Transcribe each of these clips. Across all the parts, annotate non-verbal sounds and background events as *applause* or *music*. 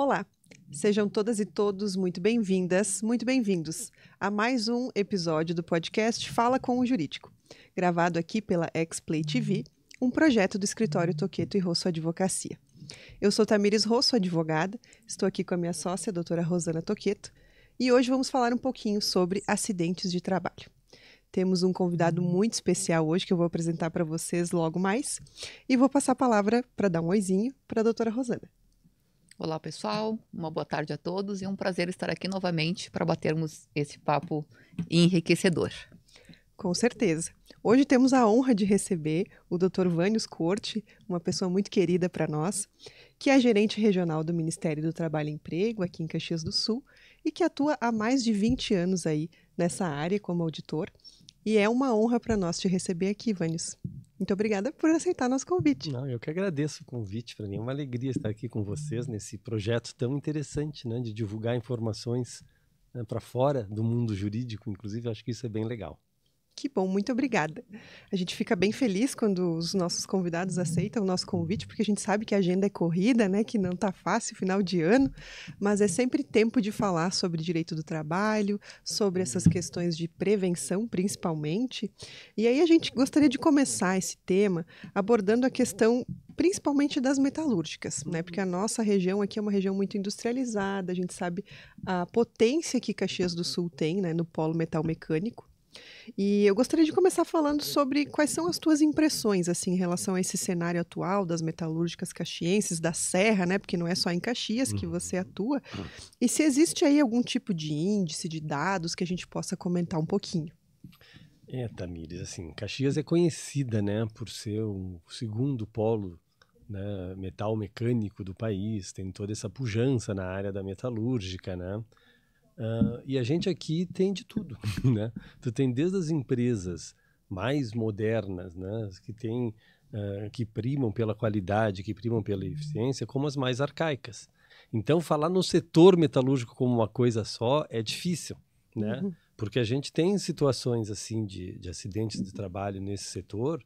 Olá, sejam todas e todos muito bem-vindas, muito bem-vindos a mais um episódio do podcast Fala com o Jurídico, gravado aqui pela Explay TV, um projeto do escritório Toqueto e Rosso Advocacia. Eu sou Tamires Rosso, advogada, estou aqui com a minha sócia, a doutora Rosana Toqueto, e hoje vamos falar um pouquinho sobre acidentes de trabalho. Temos um convidado muito especial hoje que eu vou apresentar para vocês logo mais. E vou passar a palavra para dar um oizinho para a doutora Rosana. Olá, pessoal. Uma boa tarde a todos e um prazer estar aqui novamente para batermos esse papo enriquecedor. Com certeza. Hoje temos a honra de receber o Dr. Vânios Corte, uma pessoa muito querida para nós, que é gerente regional do Ministério do Trabalho e Emprego aqui em Caxias do Sul e que atua há mais de 20 anos aí nessa área como auditor. E é uma honra para nós te receber aqui, Vânios. Muito obrigada por aceitar nosso convite. Não, eu que agradeço o convite. Para mim é uma alegria estar aqui com vocês nesse projeto tão interessante, né, de divulgar informações né, para fora do mundo jurídico. Inclusive, acho que isso é bem legal. Que bom, muito obrigada. A gente fica bem feliz quando os nossos convidados aceitam o nosso convite, porque a gente sabe que a agenda é corrida, né? Que não tá fácil final de ano, mas é sempre tempo de falar sobre direito do trabalho, sobre essas questões de prevenção, principalmente. E aí a gente gostaria de começar esse tema abordando a questão principalmente das metalúrgicas, né? Porque a nossa região aqui é uma região muito industrializada, a gente sabe a potência que Caxias do Sul tem, né, no polo metal mecânico. E eu gostaria de começar falando sobre quais são as tuas impressões assim em relação a esse cenário atual das metalúrgicas caxienses, da Serra, né? Porque não é só em Caxias que você uhum. atua. E se existe aí algum tipo de índice de dados que a gente possa comentar um pouquinho. É, Tamires, assim, Caxias é conhecida, né, por ser o segundo polo né, metal mecânico do país, tem toda essa pujança na área da metalúrgica, né? Uh, e a gente aqui tem de tudo, *laughs* né? Tu tem desde as empresas mais modernas, né? Que tem, uh, que primam pela qualidade, que primam pela eficiência, como as mais arcaicas. Então, falar no setor metalúrgico como uma coisa só é difícil, né? Uhum. Porque a gente tem situações, assim, de, de acidentes de trabalho nesse setor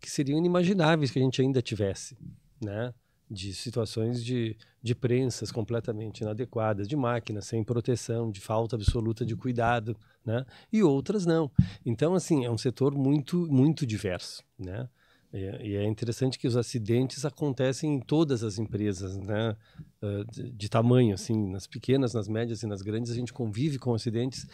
que seriam inimagináveis que a gente ainda tivesse, né? de situações de, de prensas completamente inadequadas, de máquinas sem proteção, de falta absoluta de cuidado, né? E outras não. Então, assim, é um setor muito, muito diverso, né? E, é, e é interessante que os acidentes acontecem em todas as empresas, né? Ah, de, de tamanho, assim, nas pequenas, nas médias e nas grandes, a gente convive com acidentes,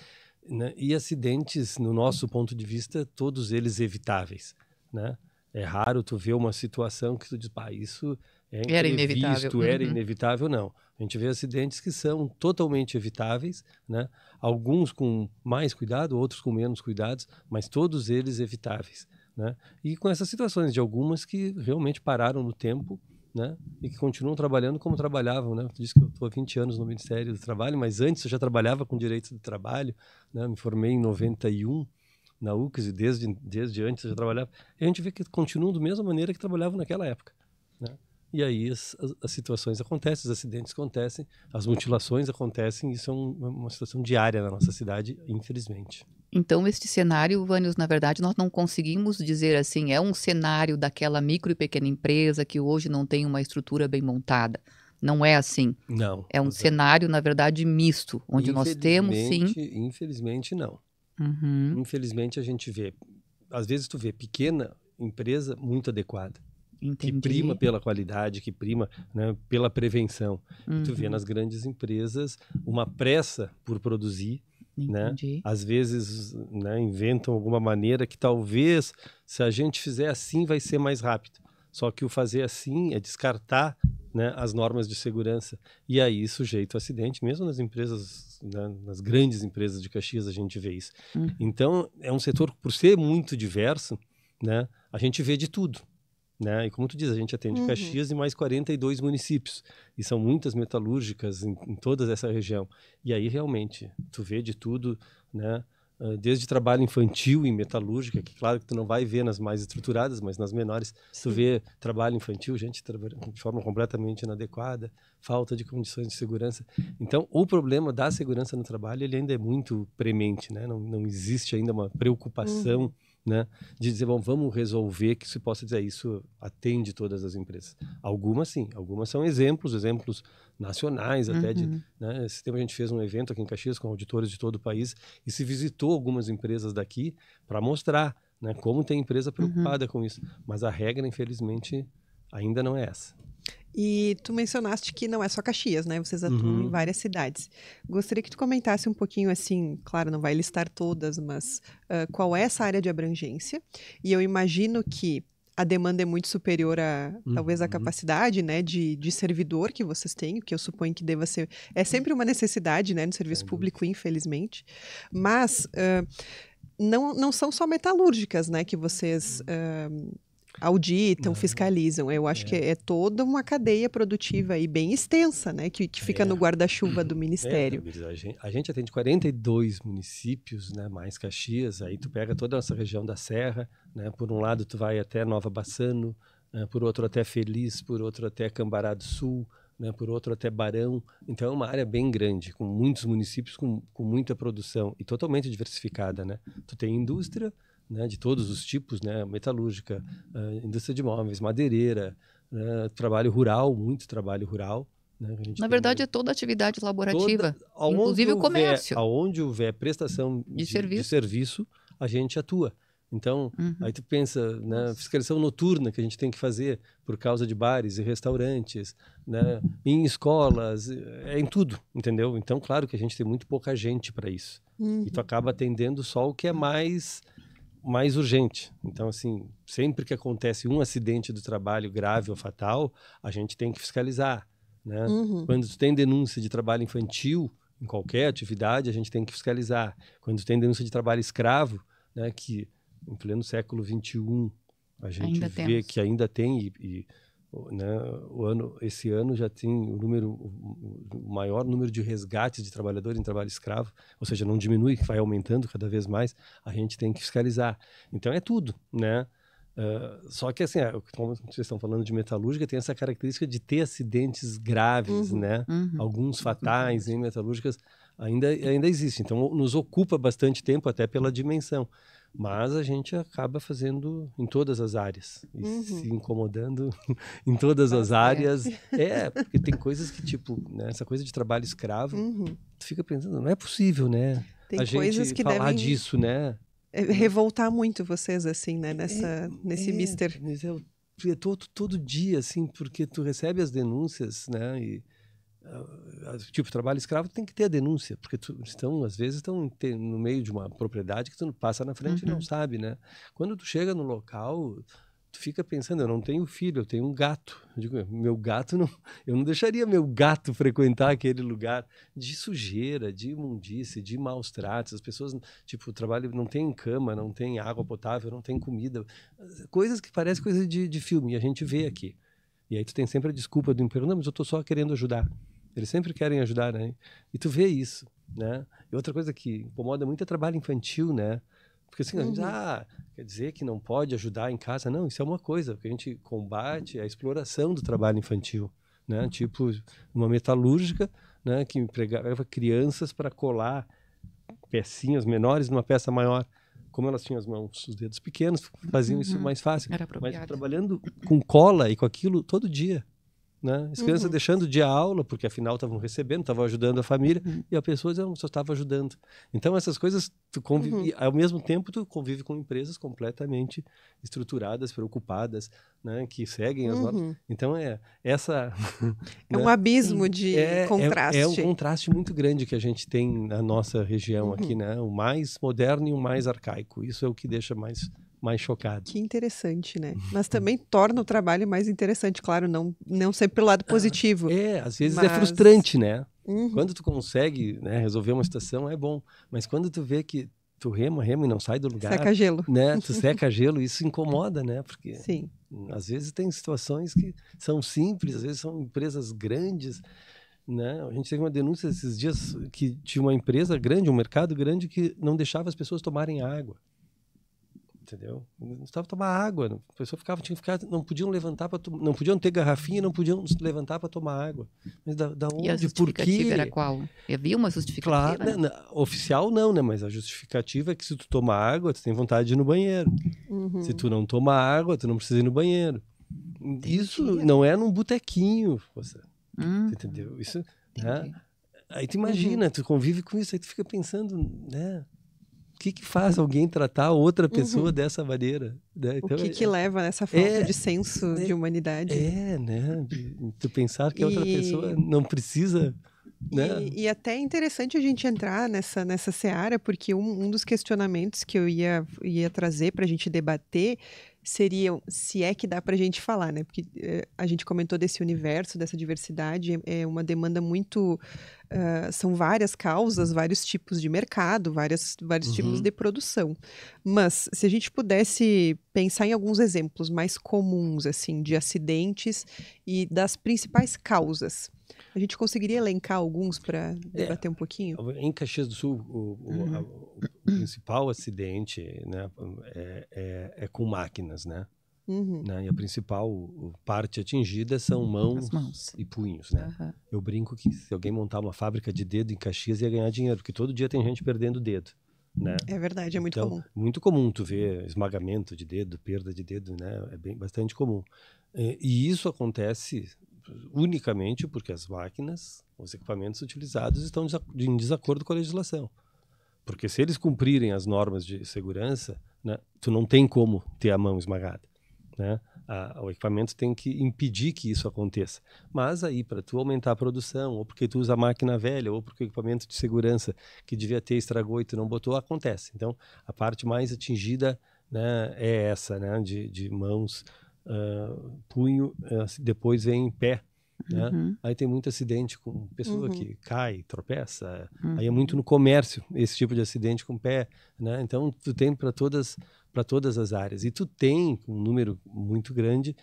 né? E acidentes, no nosso ponto de vista, todos eles evitáveis, né? É raro tu ver uma situação que tu diz, pá, isso é era inevitável. Era uhum. inevitável, não. A gente vê acidentes que são totalmente evitáveis, né? alguns com mais cuidado, outros com menos cuidados, mas todos eles evitáveis. Né? E com essas situações de algumas que realmente pararam no tempo né? E que continuam trabalhando como trabalhavam, né? Tu disse que eu estou há 20 anos no Ministério do Trabalho, mas antes eu já trabalhava com direitos do trabalho, né? Me formei em 91 na UCS e desde, desde antes eu já trabalhava. E a gente vê que continuam da mesma maneira que trabalhavam naquela época. E aí as, as, as, situações acontecem, os acidentes acontecem, as mutilações acontecem, isso é um, é uma situação diária na nossa cidade, infelizmente. Então, este cenário, Vânios, na verdade, nós não conseguimos dizer assim, é um cenário daquela micro e pequena empresa que hoje não tem uma estrutura bem montada. Não é assim. Não. É um é. cenário, na verdade, misto, onde nós temos, sim. Infelizmente, não. Uhum. Infelizmente, a gente vê, às vezes, tu vê pequena empresa muito adequada Entendi. que prima pela qualidade, que prima né, pela prevenção. Uhum. Tu vê uhum. nas grandes empresas uma pressa por produzir, né? Entendi. né? Às vezes né, inventam alguma maneira que talvez se a gente fizer assim vai ser mais rápido. Só que o fazer assim é descartar né, as normas de segurança. E aí, sujeito a acidente, mesmo nas empresas, né, nas grandes empresas de Caxias, a gente vê isso. Uhum. Então, é um setor, por ser muito diverso, né, a gente vê de tudo. Né? E como tu diz, a gente atende uhum. Caxias e mais 42 municípios. E são muitas metalúrgicas em, em toda essa região. E aí, realmente, tu vê de tudo, né? Ah, desde trabalho infantil em metalúrgica, que claro que tu não vai ver nas mais estruturadas, mas nas menores, Sim. tu vê trabalho infantil, gente trabalhando de forma completamente inadequada, falta de condições de segurança. Então, o problema da segurança no trabalho, ele ainda é muito premente, né? Não, não existe ainda uma preocupação uhum né? De dizer, bom, vamos resolver que se possa dizer isso atende todas as empresas. Algumas sim, algumas são exemplos, exemplos nacionais até uhum. de, né? Esse tempo a gente fez um evento aqui em Caxias com auditores de todo o país e se visitou algumas empresas daqui para mostrar, né, como tem empresa uhum. preocupada uhum. com isso. Mas a regra, infelizmente, ainda não é essa. E tu mencionaste que não é só Caxias, né? Vocês atuam uhum. em várias cidades. Gostaria que tu comentasse um pouquinho, assim, claro, não vai listar todas, mas uh, qual é essa área de abrangência? E eu imagino que a demanda é muito superior a talvez a uhum. capacidade né de, de servidor que vocês têm que eu suponho que deva ser é sempre uma necessidade né no serviço público infelizmente mas uh, não, não são só metalúrgicas né que vocês uh, auditam, uhum. fiscalizam. Eu acho é. que é toda uma cadeia produtiva e bem extensa, né? Que, que fica é. no guarda-chuva uhum. do é, Ministério. É, a, gente, a gente atende 42 municípios, né? Mais Caxias, aí tu pega toda essa região da Serra, né? Por um lado tu vai até Nova Bassano, né? por outro até Feliz, por outro até Cambará do Sul, né, por outro até Barão. Então é uma área bem grande, com muitos municípios, com, com muita produção e totalmente diversificada. Né? Tu tem indústria, né, de todos os tipos, né, metalúrgica, uh, indústria de móveis, madeireira, uh, trabalho rural, muito trabalho rural. Né, Na verdade, é toda atividade laborativa, toda, inclusive o comércio. Aonde houver prestação de, de, serviço. de, serviço. a gente atua. Então, uhum. aí tu pensa na né, fiscalização noturna que a gente tem que fazer por causa de bares e restaurantes, né, em escolas, é em tudo, entendeu? Então, claro que a gente tem muito pouca gente para isso. Uhum. E tu uhum. acaba atendendo só o que é mais mais urgente. Então, assim, sempre que acontece um acidente do trabalho grave ou fatal, a gente tem que fiscalizar. Né? Uhum. Quando tem denúncia de trabalho infantil, em qualquer atividade, a gente tem que fiscalizar. Quando tem denúncia de trabalho escravo, né, que em pleno século XXI a gente ainda vê temos. que ainda tem e, e né, o ano, esse ano já tem o número o maior número de resgates de trabalhadores em trabalho escravo, ou seja, não diminui, vai aumentando cada vez mais. A gente tem que fiscalizar. Então é tudo, né? Uh, só que assim, como é, vocês estão falando de metalúrgica, tem essa característica de ter acidentes graves, uhum, né? Uhum. Alguns uhum. fatais em metalúrgicas ainda ainda existe. Então nos ocupa bastante tempo até pela dimensão. Mas a gente acaba fazendo em todas as áreas e uhum. se incomodando *laughs* em todas as é. áreas. É. porque tem coisas que, tipo, né, essa coisa de trabalho escravo, uhum. tu fica pensando, não é possível, né? Tem a gente falar devem... disso, né? É, revoltar muito vocês, assim, né? Nessa, é, nesse é, mister. Mas é, é todo, todo dia, assim, porque tu recebe as denúncias, né? E ah, ah, tipo trabalho escravo tem que ter a denúncia porque tu, estão às vezes estão no meio de uma propriedade que tu passa na frente uhum. e não uhum. sabe né quando tu chega no local tu fica pensando eu não tenho filho eu tenho um gato eu digo meu gato não *laughs* eu não deixaria meu gato frequentar aquele lugar de sujeira de imundície de maus tratos as pessoas tipo o trabalho não tem cama não tem água potável não tem comida coisas que parecem coisas de, de filme e a gente vê uhum. aqui e aí tu tem sempre a desculpa do imperador, não, mas eu estou só querendo ajudar. Eles sempre querem ajudar, né? E tu vê isso, né? E outra coisa que incomoda muito é trabalho infantil, né? Porque assim, uhum. gente, ah, quer dizer que não pode ajudar em casa? Não, isso é uma coisa. O que a gente combate é a exploração do trabalho infantil, né? Tipo, uma metalúrgica, né? Que empregava crianças para colar pecinhas menores numa peça maior como elas tinham as mãos, os dedos pequenos, faziam uhum. isso mais fácil. Era apropriado. Mas trabalhando com cola e com aquilo todo dia, né? As crianças uhum. deixando de aula, porque afinal estavam recebendo, estavam ajudando a família, uhum. e a pessoa ah, só estava ajudando. Então, essas coisas, tu convive, uhum. ao mesmo tempo, tu convive com empresas completamente estruturadas, preocupadas, né? que seguem as uhum. Então, é essa... *laughs* É né? um abismo de é, é contraste. É, é, um contraste muito grande que a gente tem na nossa região aqui, uhum. né? O mais moderno e o mais arcaico. Isso é o que deixa mais mais chocado. Que interessante, né? *laughs* Mas também torna o trabalho mais interessante, claro, não, não sempre pelo lado ah, positivo. É, às vezes é mas... é frustrante, né? Uhum. Quando tu consegue né, resolver uma situação, é bom. Mas quando tu vê que tu rema, rema e não sai do lugar. Seca gelo. Né? Tu *laughs* seca gelo, isso incomoda, né? Porque Sim. às vezes tem situações que são simples, às vezes são empresas grandes. Né? A gente teve uma denúncia esses dias que tinha uma empresa grande, um mercado grande, que não deixava as pessoas tomarem água entendeu? Não precisava tomar água, a pessoa ficava, tinha que ficar, não podiam levantar para não podiam ter garrafinha, não podiam levantar para tomar água. Mas da, da onde, e a justificativa por quê? era qual? Havia uma justificativa? Claro, né? Né, né? oficial não, né? Mas a justificativa é que se tu tomar água, tu tem vontade de ir no banheiro. Uhum. Se tu não tomar água, tu não precisa ir no banheiro. Entendi. Isso não é num botequinho, você. Hum. Entendeu? Isso, né? Aí tu imagina, uhum. tu convive com isso, aí tu fica pensando, né? o que, que faz alguém tratar outra pessoa uhum. dessa maneira? Né? Então, o que, que é, leva nessa falta é, de senso né? de humanidade? É, né? tu pensar que e... outra pessoa não precisa. Né? E, e, até é interessante a gente entrar nessa, nessa seara, porque um, um dos questionamentos que eu ia, ia trazer para a gente debater seriam, se é que dá para a gente falar, né? Porque é, a gente comentou desse universo, dessa diversidade, é, é uma demanda muito. Uh, são várias causas, vários tipos de mercado, várias, vários uhum. tipos de produção. Mas se a gente pudesse pensar em alguns exemplos mais comuns, assim, de acidentes e das principais causas. A gente conseguiria elencar alguns para é. debater é, um pouquinho? Em Caxias do Sul, o, uhum. o, o principal acidente né, é, é, é com máquinas, né? Uhum. Né? E a principal parte atingida são mãos, mãos. e punhos, né? Uhum. Eu brinco que se alguém montar uma fábrica de dedo em Caxias ia ganhar dinheiro, porque todo dia tem gente perdendo dedo, né? É verdade, é muito então, comum. Muito comum tu ver esmagamento de dedo, perda de dedo, né? É bem, bastante comum. É, e isso acontece unicamente porque as máquinas, os equipamentos utilizados estão em desacordo com a legislação. Porque se eles cumprirem as normas de segurança, né, tu não tem como ter a mão esmagada, né? A, o equipamento tem que impedir que isso aconteça. Mas aí, para tu aumentar a produção, ou porque tu usa máquina velha, ou porque o equipamento de segurança que devia ter estragou e tu não botou, acontece. Então, a parte mais atingida né, é essa, né, de, de mãos uh, punho, uh, depois vem em pé. Né? Uhum. Aí tem muito acidente com pessoa uhum. que cai, tropeça. Uhum. Aí é uhum. muito no comércio esse tipo de acidente com pé, né? Então tu tem para todas para todas as áreas e tu tem um número muito grande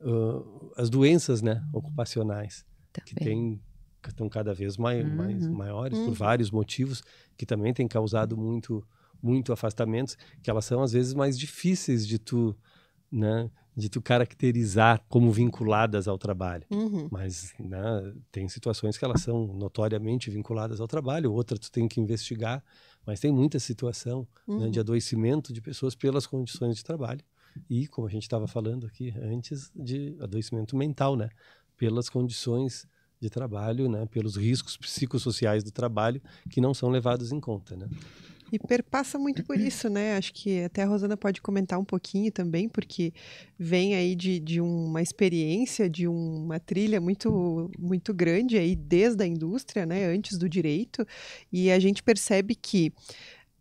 uh, as doenças, né, ocupacionais tá que tem que estão cada vez mai, mais, uhum. maiores por uhum. vários motivos que também tem causado muito muito afastamentos que elas são às vezes mais difíceis de tu né, de tu caracterizar como vinculadas ao trabalho. Uhum. Mas né, tem situações que elas são notoriamente vinculadas ao trabalho, outra tu tem que investigar, mas tem muita situação né, uhum. né, de adoecimento de pessoas pelas condições de trabalho e, como a gente estava falando aqui antes, de adoecimento mental, né? Pelas condições de trabalho, né? Pelos riscos psicossociais do trabalho que não são levados em conta, né? E perpassa muito por isso, né? Acho que até a Rosana pode comentar um pouquinho também, porque vem aí de, de uma experiência, de uma trilha muito, muito grande aí desde a indústria, né? Antes do direito. E a gente percebe que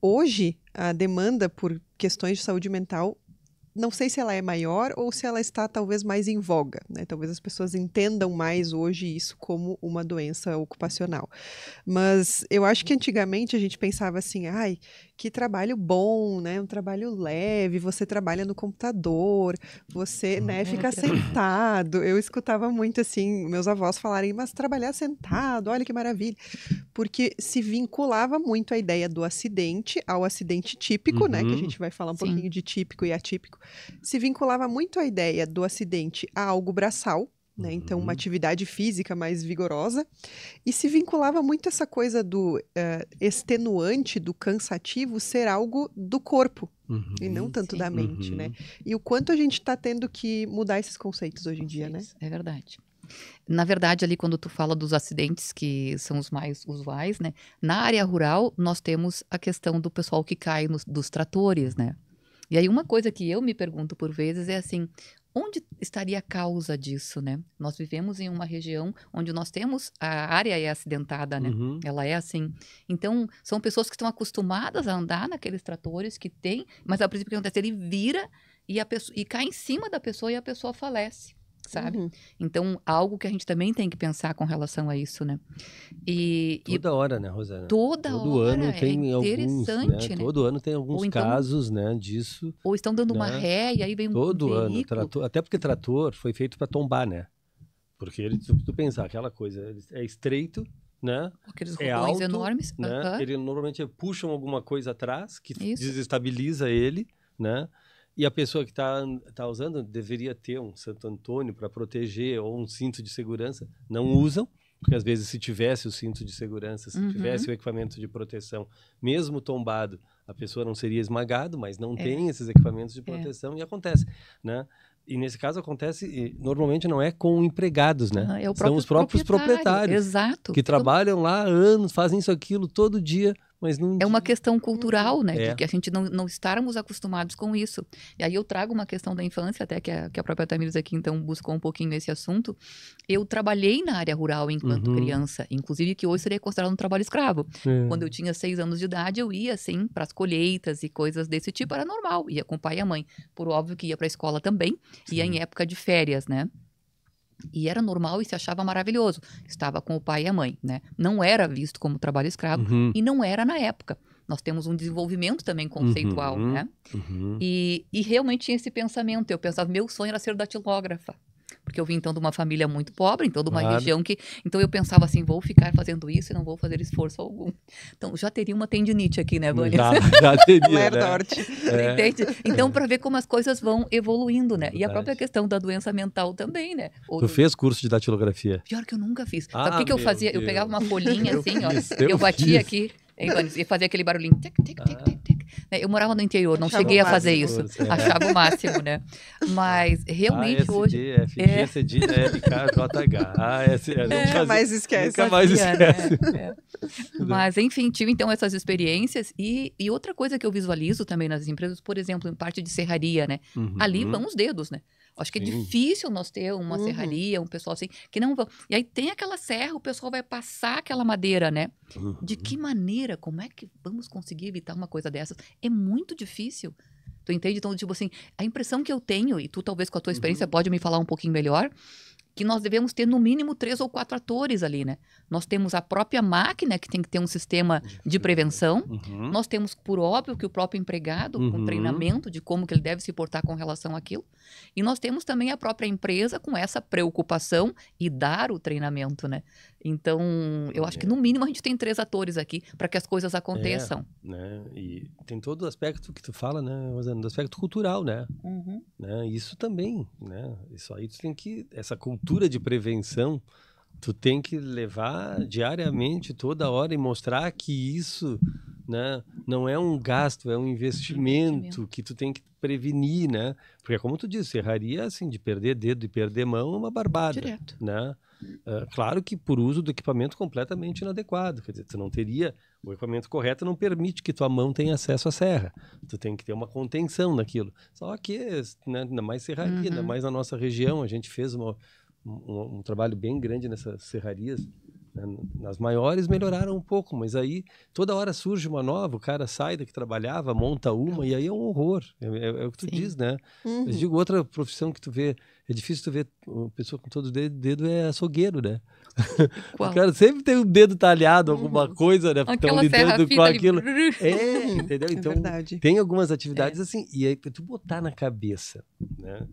hoje a demanda por questões de saúde mental não sei se ela é maior ou se ela está talvez mais em voga, né? Talvez as pessoas entendam mais hoje isso como uma doença ocupacional. Mas eu acho que antigamente a gente pensava assim, ai, que trabalho bom, né? Um trabalho leve, você trabalha no computador, você, uhum. né, fica uhum. sentado. Eu escutava muito assim meus avós falarem, mas trabalhar sentado, olha que maravilha. Porque se vinculava muito a ideia do acidente ao acidente típico, uhum. né, que a uhum. gente vai falar um Sim. pouquinho de típico e atípico se vinculava muito à ideia do acidente a algo braçal, né? Então, uma uhum. atividade física mais vigorosa. E se vinculava muito essa coisa do uh, extenuante, do cansativo, ser algo do corpo. Uhum, e não tanto sim. da uhum. mente, uhum. né? E o quanto a gente está tendo que mudar esses conceitos hoje em dia, né? É verdade. Na verdade, ali quando tu fala dos acidentes que são os mais usuais, né? Na área rural, nós temos a questão do pessoal que cai nos, dos tratores, né? E aí uma coisa que eu me pergunto por vezes é assim, onde estaria a causa disso, né? Nós vivemos em uma região onde nós temos a área é acidentada, né? Uhum. Ela é assim. Então, são pessoas que estão acostumadas a andar naqueles tratores que tem, mas a princípio o que acontece, ele vira e, a pessoa, e cai em cima da pessoa e a pessoa falece sabe? Uhum. Então, algo que a gente também tem que pensar com relação a isso, né? E, toda e, hora, né, Rosana? Toda Todo hora. Ano é tem é interessante, alguns, né? né? Todo ano tem alguns então, casos, né, disso. Ou estão dando né? uma ré e aí vem um Todo ano, trator, até porque trator foi feito para tombar, né? Porque ele, se tu pensar aquela coisa, é estreito, né? Aqueles é alto, enormes. Né? Ele normalmente puxam alguma coisa atrás que Isso. desestabiliza ele, né? E a pessoa que está tá usando deveria ter um Santo Antônio para proteger ou um cinto de segurança. Não usam, porque às vezes se tivesse o cinto de segurança, se uhum. tivesse o equipamento de proteção, mesmo tombado, a pessoa não seria esmagada, mas não é. tem esses equipamentos de é. proteção é. e acontece, né? e nesse caso acontece, normalmente não é com empregados, né? Ah, é São os próprios proprietário, proprietários. Exato. Que trabalham lá anos, fazem isso, aquilo, todo dia. Mas não... É uma questão cultural, né? É. que a gente não, não estarmos acostumados com isso. E aí eu trago uma questão da infância, até que a, que a própria Tamires aqui, então, buscou um pouquinho esse assunto. Eu trabalhei na área rural enquanto uhum. criança, inclusive que hoje seria considerado um trabalho escravo. É. Quando eu tinha seis anos de idade, eu ia, assim, para as colheitas e coisas desse tipo, era normal. Ia com o pai e a mãe. Por óbvio que ia para a escola também, Sim. ia em época de férias, né? E era normal e se achava maravilhoso. Estava com o pai e a mãe, né? Não era visto como trabalho escravo uhum. e não era na época. Nós temos um desenvolvimento também conceitual, uhum. né? Uhum. E, e realmente tinha esse pensamento. Eu pensava, meu sonho era ser datilógrafa porque eu vim então de uma família muito pobre, então de uma claro. região que, então eu pensava assim, vou ficar fazendo isso e não vou fazer esforço algum. Então já teria uma tendinite aqui, né, Vânia? Já, *laughs* já teria, né? É. Entende? Então para ver como as coisas vão evoluindo, né? Verdade. E a própria questão da doença mental também, né? Ou... Tu fez curso de datilografia? Pior que eu nunca fiz. Ah, Sabe o ah, que, eu fazia? Deus. Eu pegava uma folhinha assim, *laughs* ó, eu, eu batia aqui é, e fazia aquele barulhinho. Tic, tic, tic, tic, tic. Né, eu morava no interior, não Achava cheguei a fazer máximo, isso. Você. É. Achava o máximo, né? Mas *laughs* realmente ASD, hoje. FG, é. CD, LK, JH. mais esquece. Nunca assim, mais esquece. Né? *laughs* É. Mas, enfim, tive então essas experiências. E, e outra coisa que eu visualizo também nas empresas, por exemplo, em parte de serraria, né? Uhum. Ali vão os dedos, né? Acho que é difícil nós ter uma uhum. serraria, um pessoal assim, que não vão. E aí tem aquela serra, o pessoal vai passar aquela madeira, né? Uhum. De que uhum. maneira? Como é que vamos conseguir evitar uma coisa dessas? É muito difícil. Tu entende? Então, tipo assim, a impressão que eu tenho, e tu talvez com a tua experiência uhum. pode me falar um pouquinho melhor, que nós devemos ter no mínimo três ou quatro atores ali, né? Nós temos a própria máquina que tem que ter um sistema de prevenção. Uhum. Nós temos, por óbvio, que o próprio empregado uhum. com treinamento de como que ele deve se portar com relação àquilo. E nós temos também a própria empresa com essa preocupação e dar o treinamento, né? Então, eu acho é. que no mínimo a gente tem três atores aqui para que as coisas aconteçam. É, né? E tem todo o aspecto que tu fala, né, Rosana, do aspecto cultural, né? Uhum. né? Isso também, né? Isso aí tu tem que essa cultura de prevenção tu tem que levar diariamente, toda hora, e mostrar que isso né, não é um gasto, é um investimento, investimento. que tu tem que prevenir, né? Porque, é como tu disse, erraria assim, de perder dedo e perder mão é uma barbada. Direto. Né? Uh, claro que por uso do equipamento completamente inadequado, quer dizer, tu não teria o equipamento correto não permite que tua mão tenha acesso à serra. Tu tem que ter uma contenção naquilo. Só que, né, ainda mais serraria, uhum. ainda mais na nossa região, a gente fez uma, um, um trabalho bem grande nessas serrarias. Né? Nas maiores melhoraram um pouco, mas aí toda hora surge uma nova, o cara sai da que trabalhava, monta uma, e aí é um horror. É, é, é o que tu Sim. diz, né? Uhum. Eu digo, outra profissão que tu vê, é difícil tu ver uma pessoa com todo o dedo, dedo é açougueiro, né? Qual? *laughs* O cara sempre tem o um dedo talhado, alguma uhum. coisa, né? Estão lidando com aquilo. É, *laughs* entendeu? É então, é tem algumas atividades é. assim, e aí tu botar na cabeça né,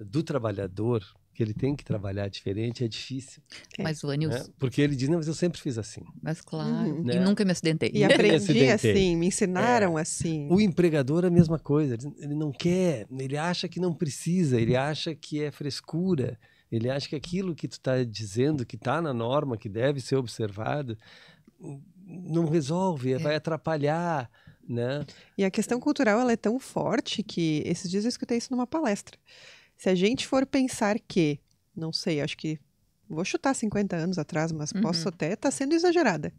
do trabalhador que ele tem que trabalhar diferente, é difícil. É. Mas o Anil... Né? Porque ele diz, não, mas eu sempre fiz assim. Mas claro, uhum. né? e nunca me acidentei. E aprendi assim, acidentei. assim, me ensinaram assim. é. assim. O empregador é a mesma coisa, ele não quer, ele acha que não precisa, ele acha que é frescura, ele acha que aquilo que tu está dizendo, que está na norma, que deve ser observado, não resolve, é. vai atrapalhar, né? E a questão cultural, ela é tão forte que esses dias eu escutei isso numa palestra. Se a gente for pensar que, não sei, acho que vou chutar 50 anos atrás, mas uhum. posso até estar tá sendo exagerada.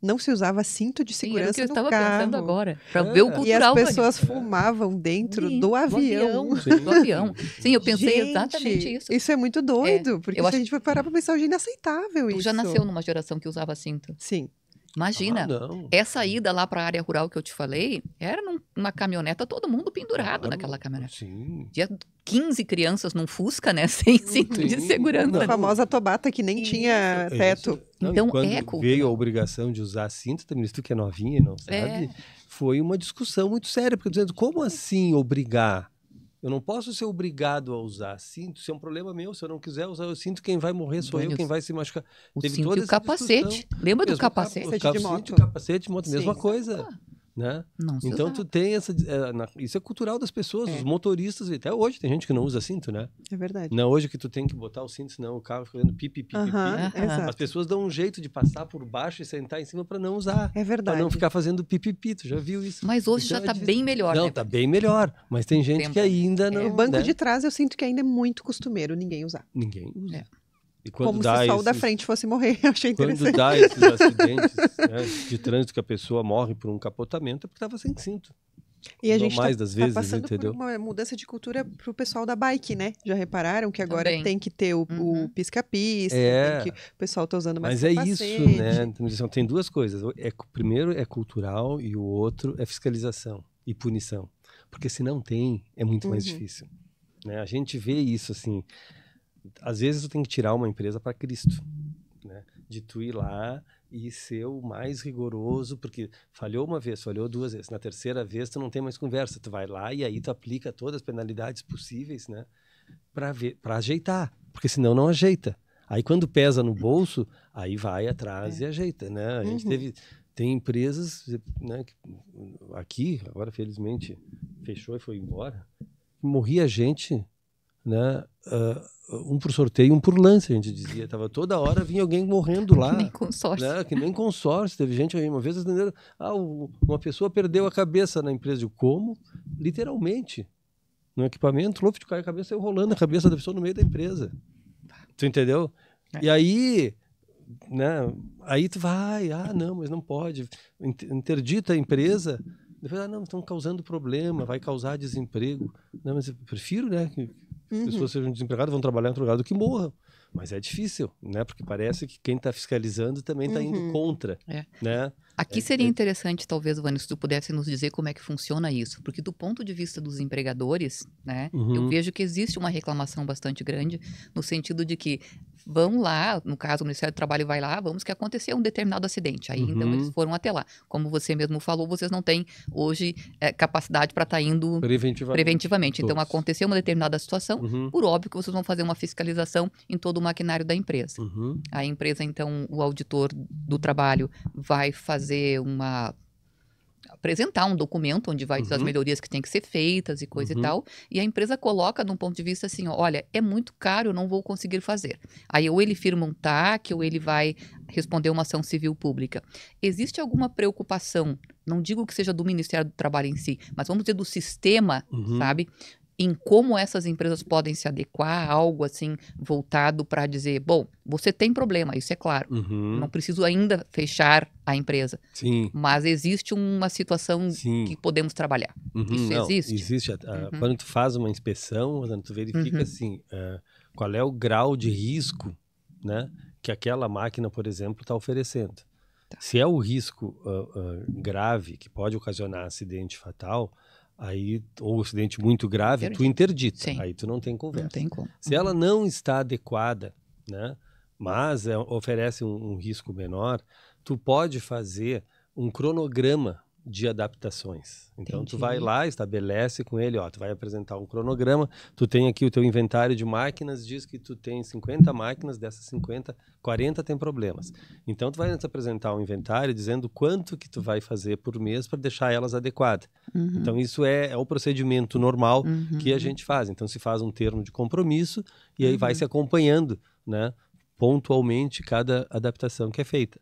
Não se usava cinto de segurança Sim, era o que eu no carro. pensando agora, para ah. ver o cultural. E as pessoas fumavam dentro Sim, do avião. Do avião. Sim. do avião. Sim, eu pensei gente, exatamente isso. Isso é muito é, doido, é, porque se acho... a gente for parar para pensar, hoje é inaceitável tu isso. já nasceu numa geração que usava cinto. Sim. Imagina, ah, essa ida lá para a área rural que eu te falei, era num, numa caminhoneta, todo mundo pendurado naquela caminhoneta. Sim. Tinha 15 crianças num Fusca, né? *laughs* Sem cinto sim, de segurança. A famosa tobata que nem tinha é teto. Não, então, quando é cultura. veio a obrigação de usar cinto, também tu que é novinha, não é. sabe? É. Foi uma discussão muito séria, porque dizendo, como assim obrigar? Eu não posso ser obrigado a usar cinto. Isso é um problema meu. Se eu não quiser usar o cinto, quem vai morrer sou Bem, eu, quem vai se machucar. O Teve cinto e o capacete. Discussão. Lembra mesmo do capacete? O capacete, de moto. capacete, moto, mesma Sim. coisa. Ah né? Não se então usava. tu tem essa é, na, isso é cultural das pessoas, é. os motoristas até hoje tem gente que não usa cinto, né? É verdade. Não é hoje que tu tem que botar o cinto, senão o carro fica fazendo pipi pipi. Uh -huh, É, As pessoas dão um jeito de passar por baixo e sentar em cima para não usar. É verdade. Para não ficar fazendo pipi pipi, tu já viu isso? Mas hoje então, já tá é bem melhor. Não, né? tá bem melhor, mas tem gente Tempo. que né? ainda é, não. O banco né? de trás eu sinto que ainda é muito costumeiro ninguém usar. Ninguém usa. E quando Como dá se o esses... da frente fosse morrer, *laughs* achei interessante. Quando dá esses *laughs* acidentes né, de trânsito que a pessoa morre por um capotamento, é porque estava sem cinto. E a gente está tá, tá passando entendeu? por uma mudança de cultura pro pessoal da bike, né? Já repararam que agora Também. tem que ter o uhum. pisca-pisca, uhum. é, o pessoal tá usando mais Mas é isso, né? Então, tem duas coisas. É, primeiro é cultural e o outro é fiscalização e punição. Porque se não tem, é muito mais uhum. difícil. Né? A gente vê isso, assim às vezes tu tem que tirar uma empresa para Cristo, né? De tu ir lá e ser o mais rigoroso, porque falhou uma vez, falhou duas vezes, na terceira vez tu não tem mais conversa, tu vai lá e aí tu aplica todas as penalidades possíveis, né? Para ver, para ajeitar, porque senão não ajeita. Aí quando pesa no bolso, aí vai atrás é. e ajeita, né? A gente uhum. teve tem empresas né, aqui, agora felizmente fechou e foi embora. Morria gente né? Uh, um por sorteio, um por lance, a gente dizia. Tava toda hora vinha alguém morrendo lá. Que *laughs* nem consórcio. Né? Que nem consórcio. Teve gente aí, uma vez ah, uma pessoa perdeu a cabeça na empresa. de Como? Literalmente. No equipamento, de cair a cabeça, eu rolando a cabeça da pessoa no meio da empresa. Tu entendeu? É. E aí, né? Aí tu vai, ah, não, mas não pode. Interdita a empresa. Depois, ah, não, estão causando problema, vai causar desemprego. Não, mas eu prefiro, né, que, uhum. pessoas sejam desempregadas, vão trabalhar em outro lugar do que morram. Mas é difícil, né? Porque parece que quem está fiscalizando também está uhum. indo contra, é. né? Aqui é seria interessante, talvez, Vânia, se tu pudesse nos dizer como é que funciona isso, porque do ponto de vista dos empregadores, né, uhum. eu vejo que existe uma reclamação bastante grande no sentido de que vão lá, no caso o Ministério do Trabalho vai lá, vamos que aconteceu um determinado acidente. Aí uhum. então eles uhum. foram até lá. Como você mesmo falou, vocês não têm hoje é, capacidade para estar tá indo preventivamente. preventivamente. Então aconteceu uma determinada situação, uhum. por óbvio que vocês vão fazer uma fiscalização em todo o maquinário da empresa. Uhum. A empresa então, o auditor do trabalho vai fazer fazer uma apresentar um documento onde vai dizer uhum. as melhorias que tem que ser feitas e coisa uhum. e tal. E a empresa coloca de um ponto de vista assim, olha, é muito caro, eu não vou conseguir fazer. Aí ou ele firma um TAC ou ele vai responder uma ação civil pública. Existe alguma preocupação, não digo que seja do Ministério do Trabalho em si, mas vamos dizer do sistema, uhum. sabe? em como essas empresas podem se adequar a algo assim voltado para dizer, bom, você tem problema, isso é claro. Uhum. Não preciso ainda fechar a empresa. Sim. Mas existe uma situação Sim. que podemos trabalhar. Uhum, isso não, existe. Existe. uhum. Quando tu faz uma inspeção, quando tu verifica uhum. assim, uh, qual é o grau de risco, né, que aquela máquina, por exemplo, está oferecendo. Tá. Se é o risco uh, uh, grave que pode ocasionar acidente fatal, aí ou um acidente muito grave, Interdito. tu interdita. Sim. Aí tu não tem conversa. Não tem como. Se ela não está adequada, né, mas é, oferece um, um risco menor, tu pode fazer um cronograma de adaptações. Então Entendi. tu vai lá, estabelece com ele, ó, tu vai apresentar um cronograma, tu tem aqui o teu inventário de máquinas, diz que tu tem 50 máquinas, dessas 50, 40 tem problemas. Então tu vai apresentar um inventário dizendo quanto que tu vai fazer por mês para deixar elas adequadas. Uhum. Então isso é, é o procedimento normal uhum. que a uhum. gente faz. Então se faz um termo de compromisso e aí uhum. vai se acompanhando, né, pontualmente cada adaptação que é feita.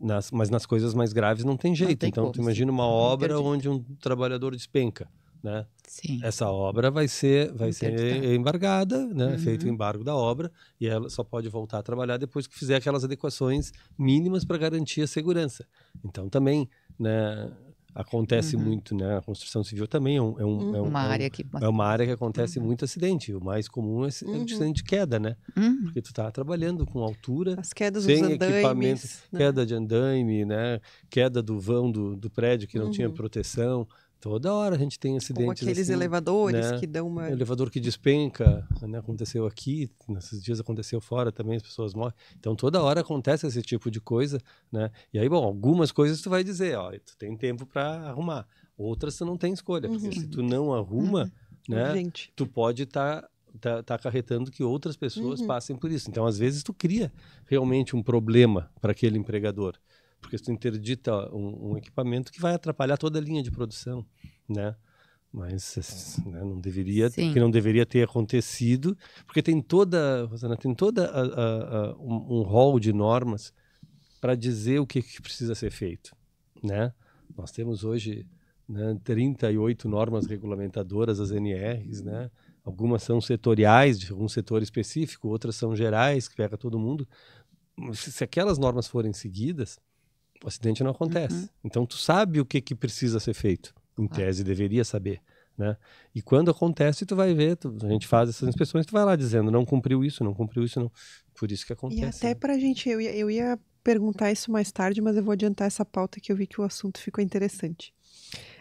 Nas, mas nas coisas mais graves não tem jeito. Não tem então, como. tu imagina uma obra onde um trabalhador despenca. Né? Sim. Essa obra vai ser, vai ser embargada, né? Uhum. feito o embargo da obra, e ela só pode voltar a trabalhar depois que fizer aquelas adequações mínimas para garantir a segurança. Então, também, né, acontece uhum. muito, né? A construção civil também é, um, é, um, uhum. é um, uma é área que é uma área que acontece uhum. muito acidente. O mais comum é, é um uhum. acidente de queda, né? Uhum. Porque tu tá trabalhando com altura, as quedas sem dos andaimes, equipamento, né? queda de andaime, né? Queda do vão do, do prédio que não tinha proteção, Toda hora a gente tem tipo, acidentes. Como aqueles assim, elevadores né? que dão uma. elevador que despenca, né? aconteceu aqui, nesses dias aconteceu fora também, as pessoas morrem. Então toda hora acontece esse tipo de coisa, né? E aí, bom, algumas coisas tu vai dizer, ó, tu tem tempo para arrumar. Outras tu não tem escolha, porque uhum. se tu não arruma, uhum. né? Gente. Tu pode estar. Tá Tá, tá, acarretando que outras pessoas uhum. passem por isso. Então, às vezes, tu cria realmente um problema para aquele empregador porque tu interdita um, um equipamento que vai atrapalhar toda a linha de produção, né? mas né, não deveria que não deveria ter acontecido porque tem toda Rosana tem toda a, a, a, um, um de normas para dizer o que, que, precisa ser feito né nós temos hoje né, 38 normas regulamentadoras as NRs né algumas são setoriais de algum setor específico outras são gerais que pega todo mundo se, se aquelas normas forem seguidas o acidente não acontece. Uhum. Então tu sabe o que, que precisa ser feito. Em tá. tese deveria saber. Né? E quando acontece, tu vai ver, tu, a gente faz essas inspeções, tu vai lá dizendo, não cumpriu isso, não cumpriu isso, não. Por isso que acontece. E até né? pra gente, eu ia, eu ia perguntar isso mais tarde, mas eu vou adiantar essa pauta que eu vi que o assunto ficou interessante.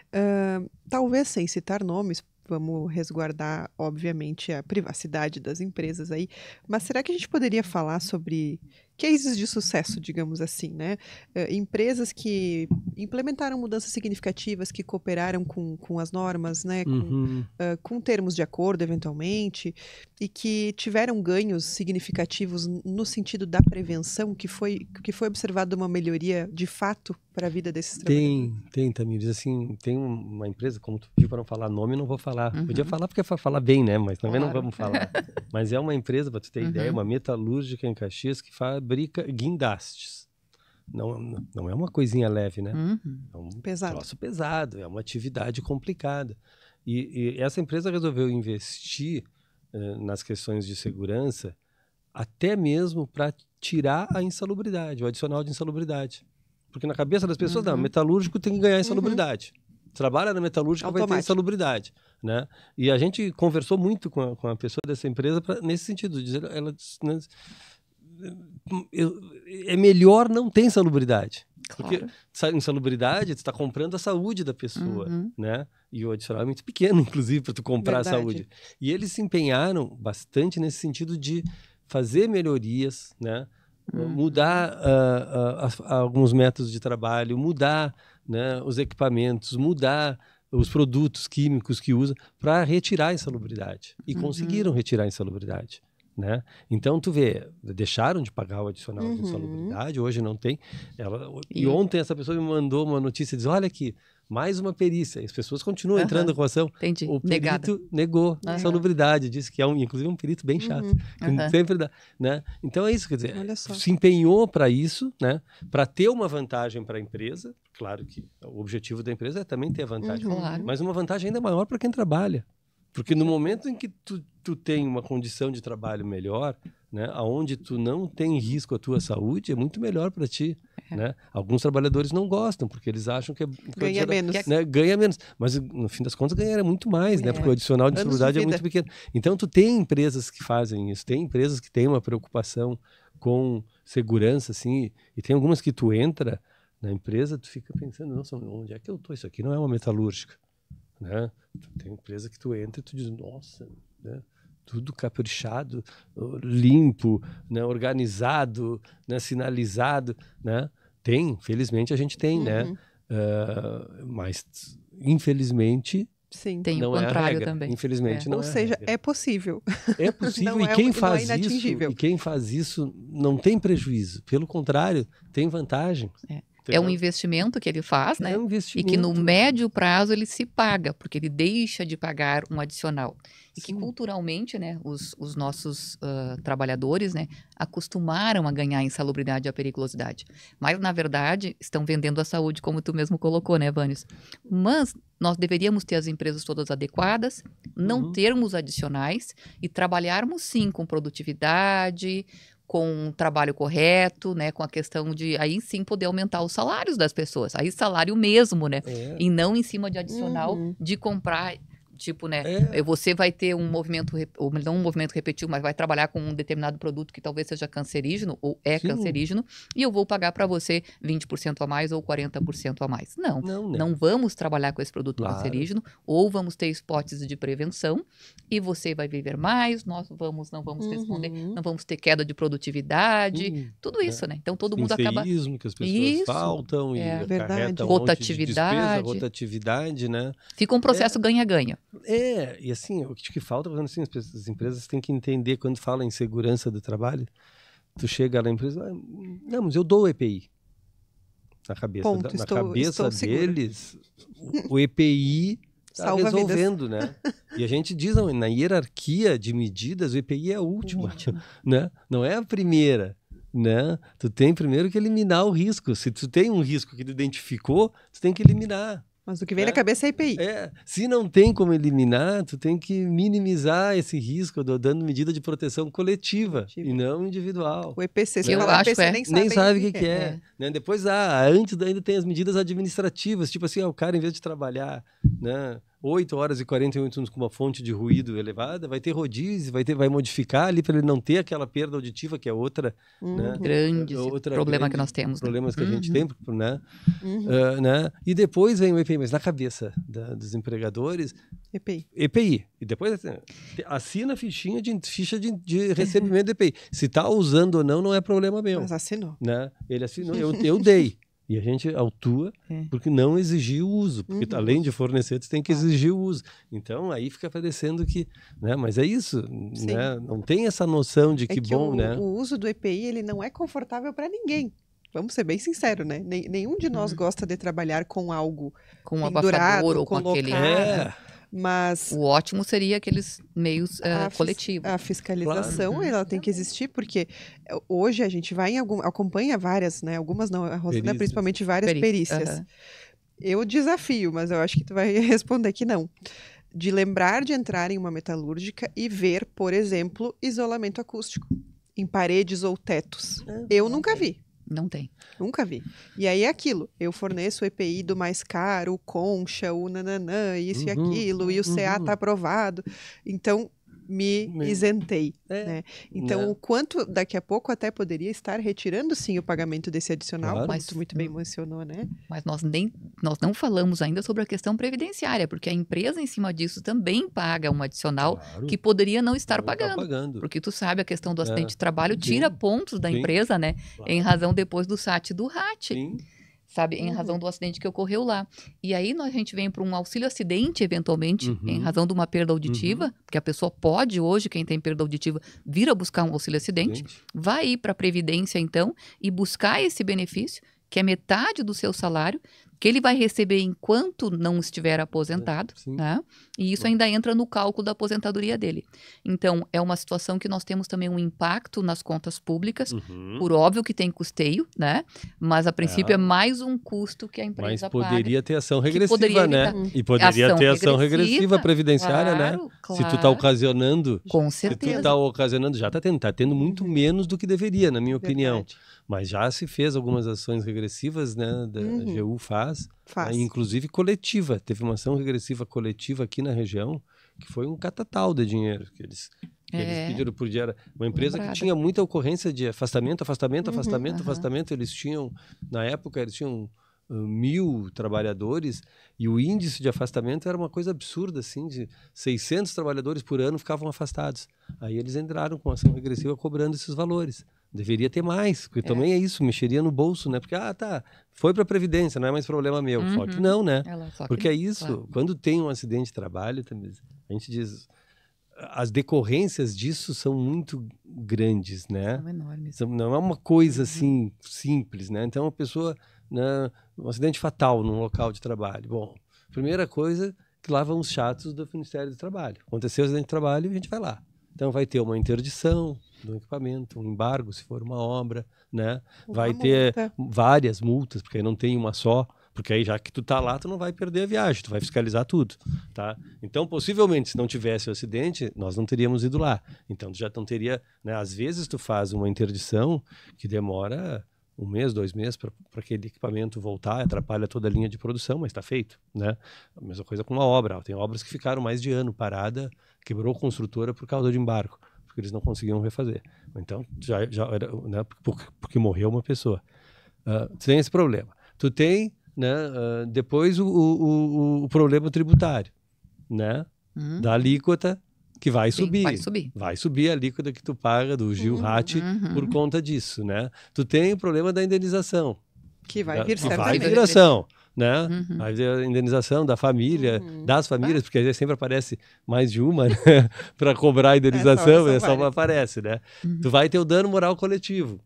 Uh, talvez sem citar nomes, vamos resguardar, obviamente, a privacidade das empresas aí, mas será que a gente poderia falar sobre cases de sucesso, digamos assim, né? Uh, empresas que implementaram mudanças significativas, que cooperaram com, com as normas, né? Com, uhum. uh, com termos de acordo, eventualmente, e que tiveram ganhos significativos no sentido da prevenção, que foi, que foi observada uma melhoria de fato para a vida desses trabalhadores? Tem, tem, Tamires. Assim, tem uma empresa, como tu pediu para não falar nome, não vou falar. Uhum. Podia falar porque falar bem, né? Mas também claro. não vamos falar. *laughs* Mas é uma empresa, para tu ter uhum. ideia, uma metalúrgica em Caxias que faz fabrica guindastes. Não, não é uma coisinha leve, né? Uhum. É um pesado. troço pesado, é uma atividade complicada. E, e essa empresa resolveu investir eh, nas questões de segurança até mesmo para tirar a insalubridade, o adicional de insalubridade. Porque na cabeça das pessoas, uhum. não, metalúrgico tem que ganhar uhum. insalubridade. Uhum trabalha na metalúrgica Automático. vai ter insalubridade, né? E a gente conversou muito com a, com a pessoa dessa empresa pra, nesse sentido, dizer, ela, é melhor não ter insalubridade. Claro. Porque insalubridade, tu está comprando a saúde da pessoa, uhum. né? E o adicional é muito pequeno, *laughs* inclusive, para tu comprar Verdade. a saúde. E eles se empenharam bastante nesse sentido de fazer melhorias, né? Uhum. Mudar uh, uh, alguns métodos de trabalho, mudar né, os equipamentos, mudar os produtos químicos que usa para retirar a insalubridade. E uhum. conseguiram retirar a insalubridade. Né? Então, tu vê, deixaram de pagar o adicional uhum. de insalubridade, hoje não tem. Ela, e... e ontem essa pessoa me mandou uma notícia, diz, olha aqui, mais uma perícia. As pessoas continuam uhum. entrando com a ação. Entendi. O perito Negada. negou uhum. insalubridade, disse que é um, inclusive um perito bem chato, uhum. que sempre dá, né? Então é isso, quer dizer, se empenhou para isso, né? Para ter uma vantagem para a empresa. Claro que o objetivo da empresa é também ter vantagem, uhum. mas uma vantagem ainda maior para quem trabalha, porque no momento em que tu, tu tem uma condição de trabalho melhor, né, aonde tu não tem risco à tua saúde, é muito melhor para ti. É. Né? Alguns trabalhadores não gostam, porque eles acham que, é, que ganha, menos. Né, ganha menos. Mas no fim das contas ganha muito mais, né? é. né? porque o adicional de disponibilidade é muito pequeno. Então tu tem empresas que fazem isso, tem empresas que têm uma preocupação com segurança, assim, e tem algumas que tu entra na empresa, tu fica pensando, nossa, onde é que eu estou Isso aqui não é uma metalúrgica. Né? Tem empresa que tu entra e tu diz, nossa, né? tudo caprichado, limpo, né? organizado, né? sinalizado, né? Tem, felizmente a gente tem, né? uhum. né? Uh, mas infelizmente Sim, tem não o é contrário é também. Infelizmente é. não Ou é seja, é possível. É possível *laughs* e é quem é, faz isso, e quem faz isso não tem prejuízo, pelo contrário, tem vantagem. É. É um investimento que ele faz, né? É um investimento. E que no médio prazo ele se paga, porque ele deixa de pagar um adicional. E Sim. que culturalmente, né, os, os nossos uh, trabalhadores, né, acostumaram a ganhar a insalubridade e a periculosidade. Mas, na verdade, estão vendendo a saúde, como tu mesmo colocou, né, Vanes? Mas nós deveríamos ter as empresas todas adequadas, não uhum. termos adicionais e trabalharmos sim com produtividade, com um trabalho correto, né, com a questão de aí sim poder aumentar os salários das pessoas, aí salário mesmo, né, é. e não em cima de adicional uhum. de comprar Tipo, né? É. Eh, você vai ter um movimento, ou não um movimento repetitivo, mas vai trabalhar com um determinado produto que talvez seja cancerígeno ou é Sim. cancerígeno, e eu vou pagar para você 20% a mais ou 40% a mais. Não, não, né? não, vamos trabalhar com esse produto claro. cancerígeno, ou vamos ter hipóteses de prevenção, e você vai viver mais, nós vamos, não vamos uhum. responder, não vamos ter queda de produtividade, uhum. tudo isso, é. né? Então todo mundo acaba. que as pessoas isso. faltam é. e verdade. Um rotatividade. De despesa, rotatividade, né? Fica um processo é. ganha-ganha. É. É, e assim, o que falta, assim, as empresas têm que entender quando falam em segurança do trabalho, tu chega lá na empresa, ah, não, mas eu dou o EPI. Na cabeça, Ponto, da, na estou, cabeça estou deles, o, o EPI está resolvendo, vidas. né? E a gente diz, não, na hierarquia de medidas, o EPI é a última, última. *laughs* né? Não é a primeira né? Tu tem primeiro que eliminar o risco. Se tu tem um risco que tu identificou, tu tem que eliminar. Mas o que vem é, na cabeça é IPI. É, se não tem como eliminar, tu tem que minimizar esse risco, dando medida de proteção coletiva Coletiva. e não individual. O EPC, se eu falar EPC, é. nem sabe, o que, que é. é. Né? Depois, ah, antes ainda tem as medidas administrativas, tipo assim, ah, o cara, em vez de trabalhar, né? 8 horas e 48 minutos com uma fonte de ruído elevada, vai ter rodízio, vai, ter, vai modificar ali para ele não ter aquela perda auditiva, que é outra. Uhum. né? Grande problema grande, que nós temos. Né? Problemas né? que a gente uhum. tem, né? Uhum. Uh, né? E depois vem o EPI, mas na cabeça da, dos empregadores. EPI. EPI. E depois assim, assina a fichinha de, ficha de, de uhum. recebimento do EPI. Se está usando ou não, não é problema meu. Mas assinou. Né? Ele assinou, *laughs* eu, eu dei. E a gente autua é. porque não exigir o uso, porque uhum. além de fornecer, tem que exigir o uso. Então aí fica parecendo que, né, mas é isso, né? Não tem essa noção de é que, bom, o, né? O uso do EPI, ele não é confortável para ninguém. Vamos ser bem sinceros, né? Nenhum de nós uhum. gosta de trabalhar com algo com um ou com aquele... É. é. Mas o ótimo seria aqueles meios uh, coletivos. A fiscalização claro. ela tem que existir porque eh, hoje a gente vai em algum, acompanha várias, né? Algumas não, a Rosana principalmente várias perícias. perícias. Uhum. Eu desafio, mas eu acho que tu vai *laughs* responder que não. De lembrar de entrar em uma metalúrgica e ver, por exemplo, isolamento acústico em paredes ou tetos. Ah, eu tá nunca vi. Não tem. Nunca vi. E aí é aquilo. Eu forneço o EPI do mais caro, o concha, o nananã, isso uhum, e aquilo, e o tá uhum. CA tá aprovado. Então, me, isentei. É. Né? Então, né. o quanto daqui a pouco até poderia estar retirando sim o pagamento desse adicional, claro. mas tu muito bem hum, mencionou, né? Mas nós nem nós não falamos ainda sobre a questão previdenciária, porque a empresa em cima disso também paga um adicional claro. que poderia não estar tá pagando, tá pagando, Porque tu sabe a questão do é. acidente é. de trabalho tira sim. pontos da sim. empresa, né? Claro. Em razão depois do SAT do RAT. Sim sabe? Em uhum. razão do acidente que ocorreu lá. E aí nós, a gente vem para um auxílio-acidente, eventualmente, uhum. em razão de uma perda auditiva, uhum. porque a pessoa pode hoje, quem tem perda auditiva, vir a buscar um auxílio-acidente, vai ir para a Previdência, então, e buscar esse benefício, que é metade do seu salário, que ele vai receber enquanto não estiver aposentado, né? E isso ainda entra no cálculo da aposentadoria dele. Então, é uma situação que nós temos também um impacto nas contas públicas, uhum. por óbvio que tem custeio, né? Mas a princípio é, é mais um custo que a empresa paga. Mas poderia paga, ter ação regressiva, né? E poderia ação ter ação regressiva, regressiva previdenciária, claro, né? Claro. Se tu tá ocasionando, com certeza. Se tu tá ocasionando, já tá tendo, tá tendo muito uhum. menos do que deveria, na minha opinião. Mas já se fez algumas ações regressivas, né, da uhum. GU faz faz, faz. Né, inclusive coletiva. Teve uma ação regressiva coletiva aqui na região que foi um catatal de dinheiro que eles, que é. eles pediram por dinheiro. Uma empresa Lembrada. que tinha muita ocorrência de afastamento, afastamento, afastamento, uhum, afastamento. Uhum. Eles tinham, na época, eles tinham mil trabalhadores e o índice de afastamento era uma coisa absurda, assim, de 600 trabalhadores por ano ficavam afastados. Aí eles entraram com ação regressiva cobrando esses valores. Deveria ter mais, porque é. também é isso, mexeria no bolso, né? Porque, ah, tá, foi para a Previdência, não é mais problema meu. Uhum. Só que uhum. não, né? porque é isso, claro. quando tem um acidente de trabalho, a gente diz, as decorrências disso são muito grandes, né? São enormes. não é uma coisa uhum. assim, uhum. simples, né? Então, a pessoa... Né, um acidente fatal num local de trabalho. Bom, primeira coisa que lá vão os chatos do Ministério do Trabalho. Aconteceu o acidente de trabalho, a gente vai lá. Então vai ter uma interdição do equipamento, um embargo se for uma obra, né? Uma vai multa. ter várias multas, porque aí não tem uma só, porque aí já que tu tá lá, tu não vai perder a viagem, tu vai fiscalizar tudo, tá? Então, possivelmente, se não tivesse o acidente, nós não teríamos ido lá. Então, tu já não teria, né? Às vezes tu faz uma interdição que demora um mês, dois meses para aquele equipamento voltar, atrapalha toda a linha de produção, mas está feito, né? A mesma coisa com uma obra. Tem obras que ficaram mais de ano parada, quebrou construtora por causa de embarco, porque eles não conseguiam refazer. Então, já, já era, né, porque, porque morreu uma pessoa. Uh, tem esse problema. Tu tem, né, uh, depois o, o, o, problema tributário, né? Uhum. Da alíquota que vai Sim, subir. Vai subir. Vai subir a líquida que tu paga do Gil uhum, uhum. por conta disso, né? Tu tem o problema da indenização. Que vai né? vir, que né? uhum. vai vir ação né? Uhum. A indenização da família, uhum. das famílias, porque às vezes sempre aparece mais de uma, *laughs* né? para cobrar a indenização, é só, é só, só uma aparece, né? Uhum. Tu vai ter o dano moral coletivo,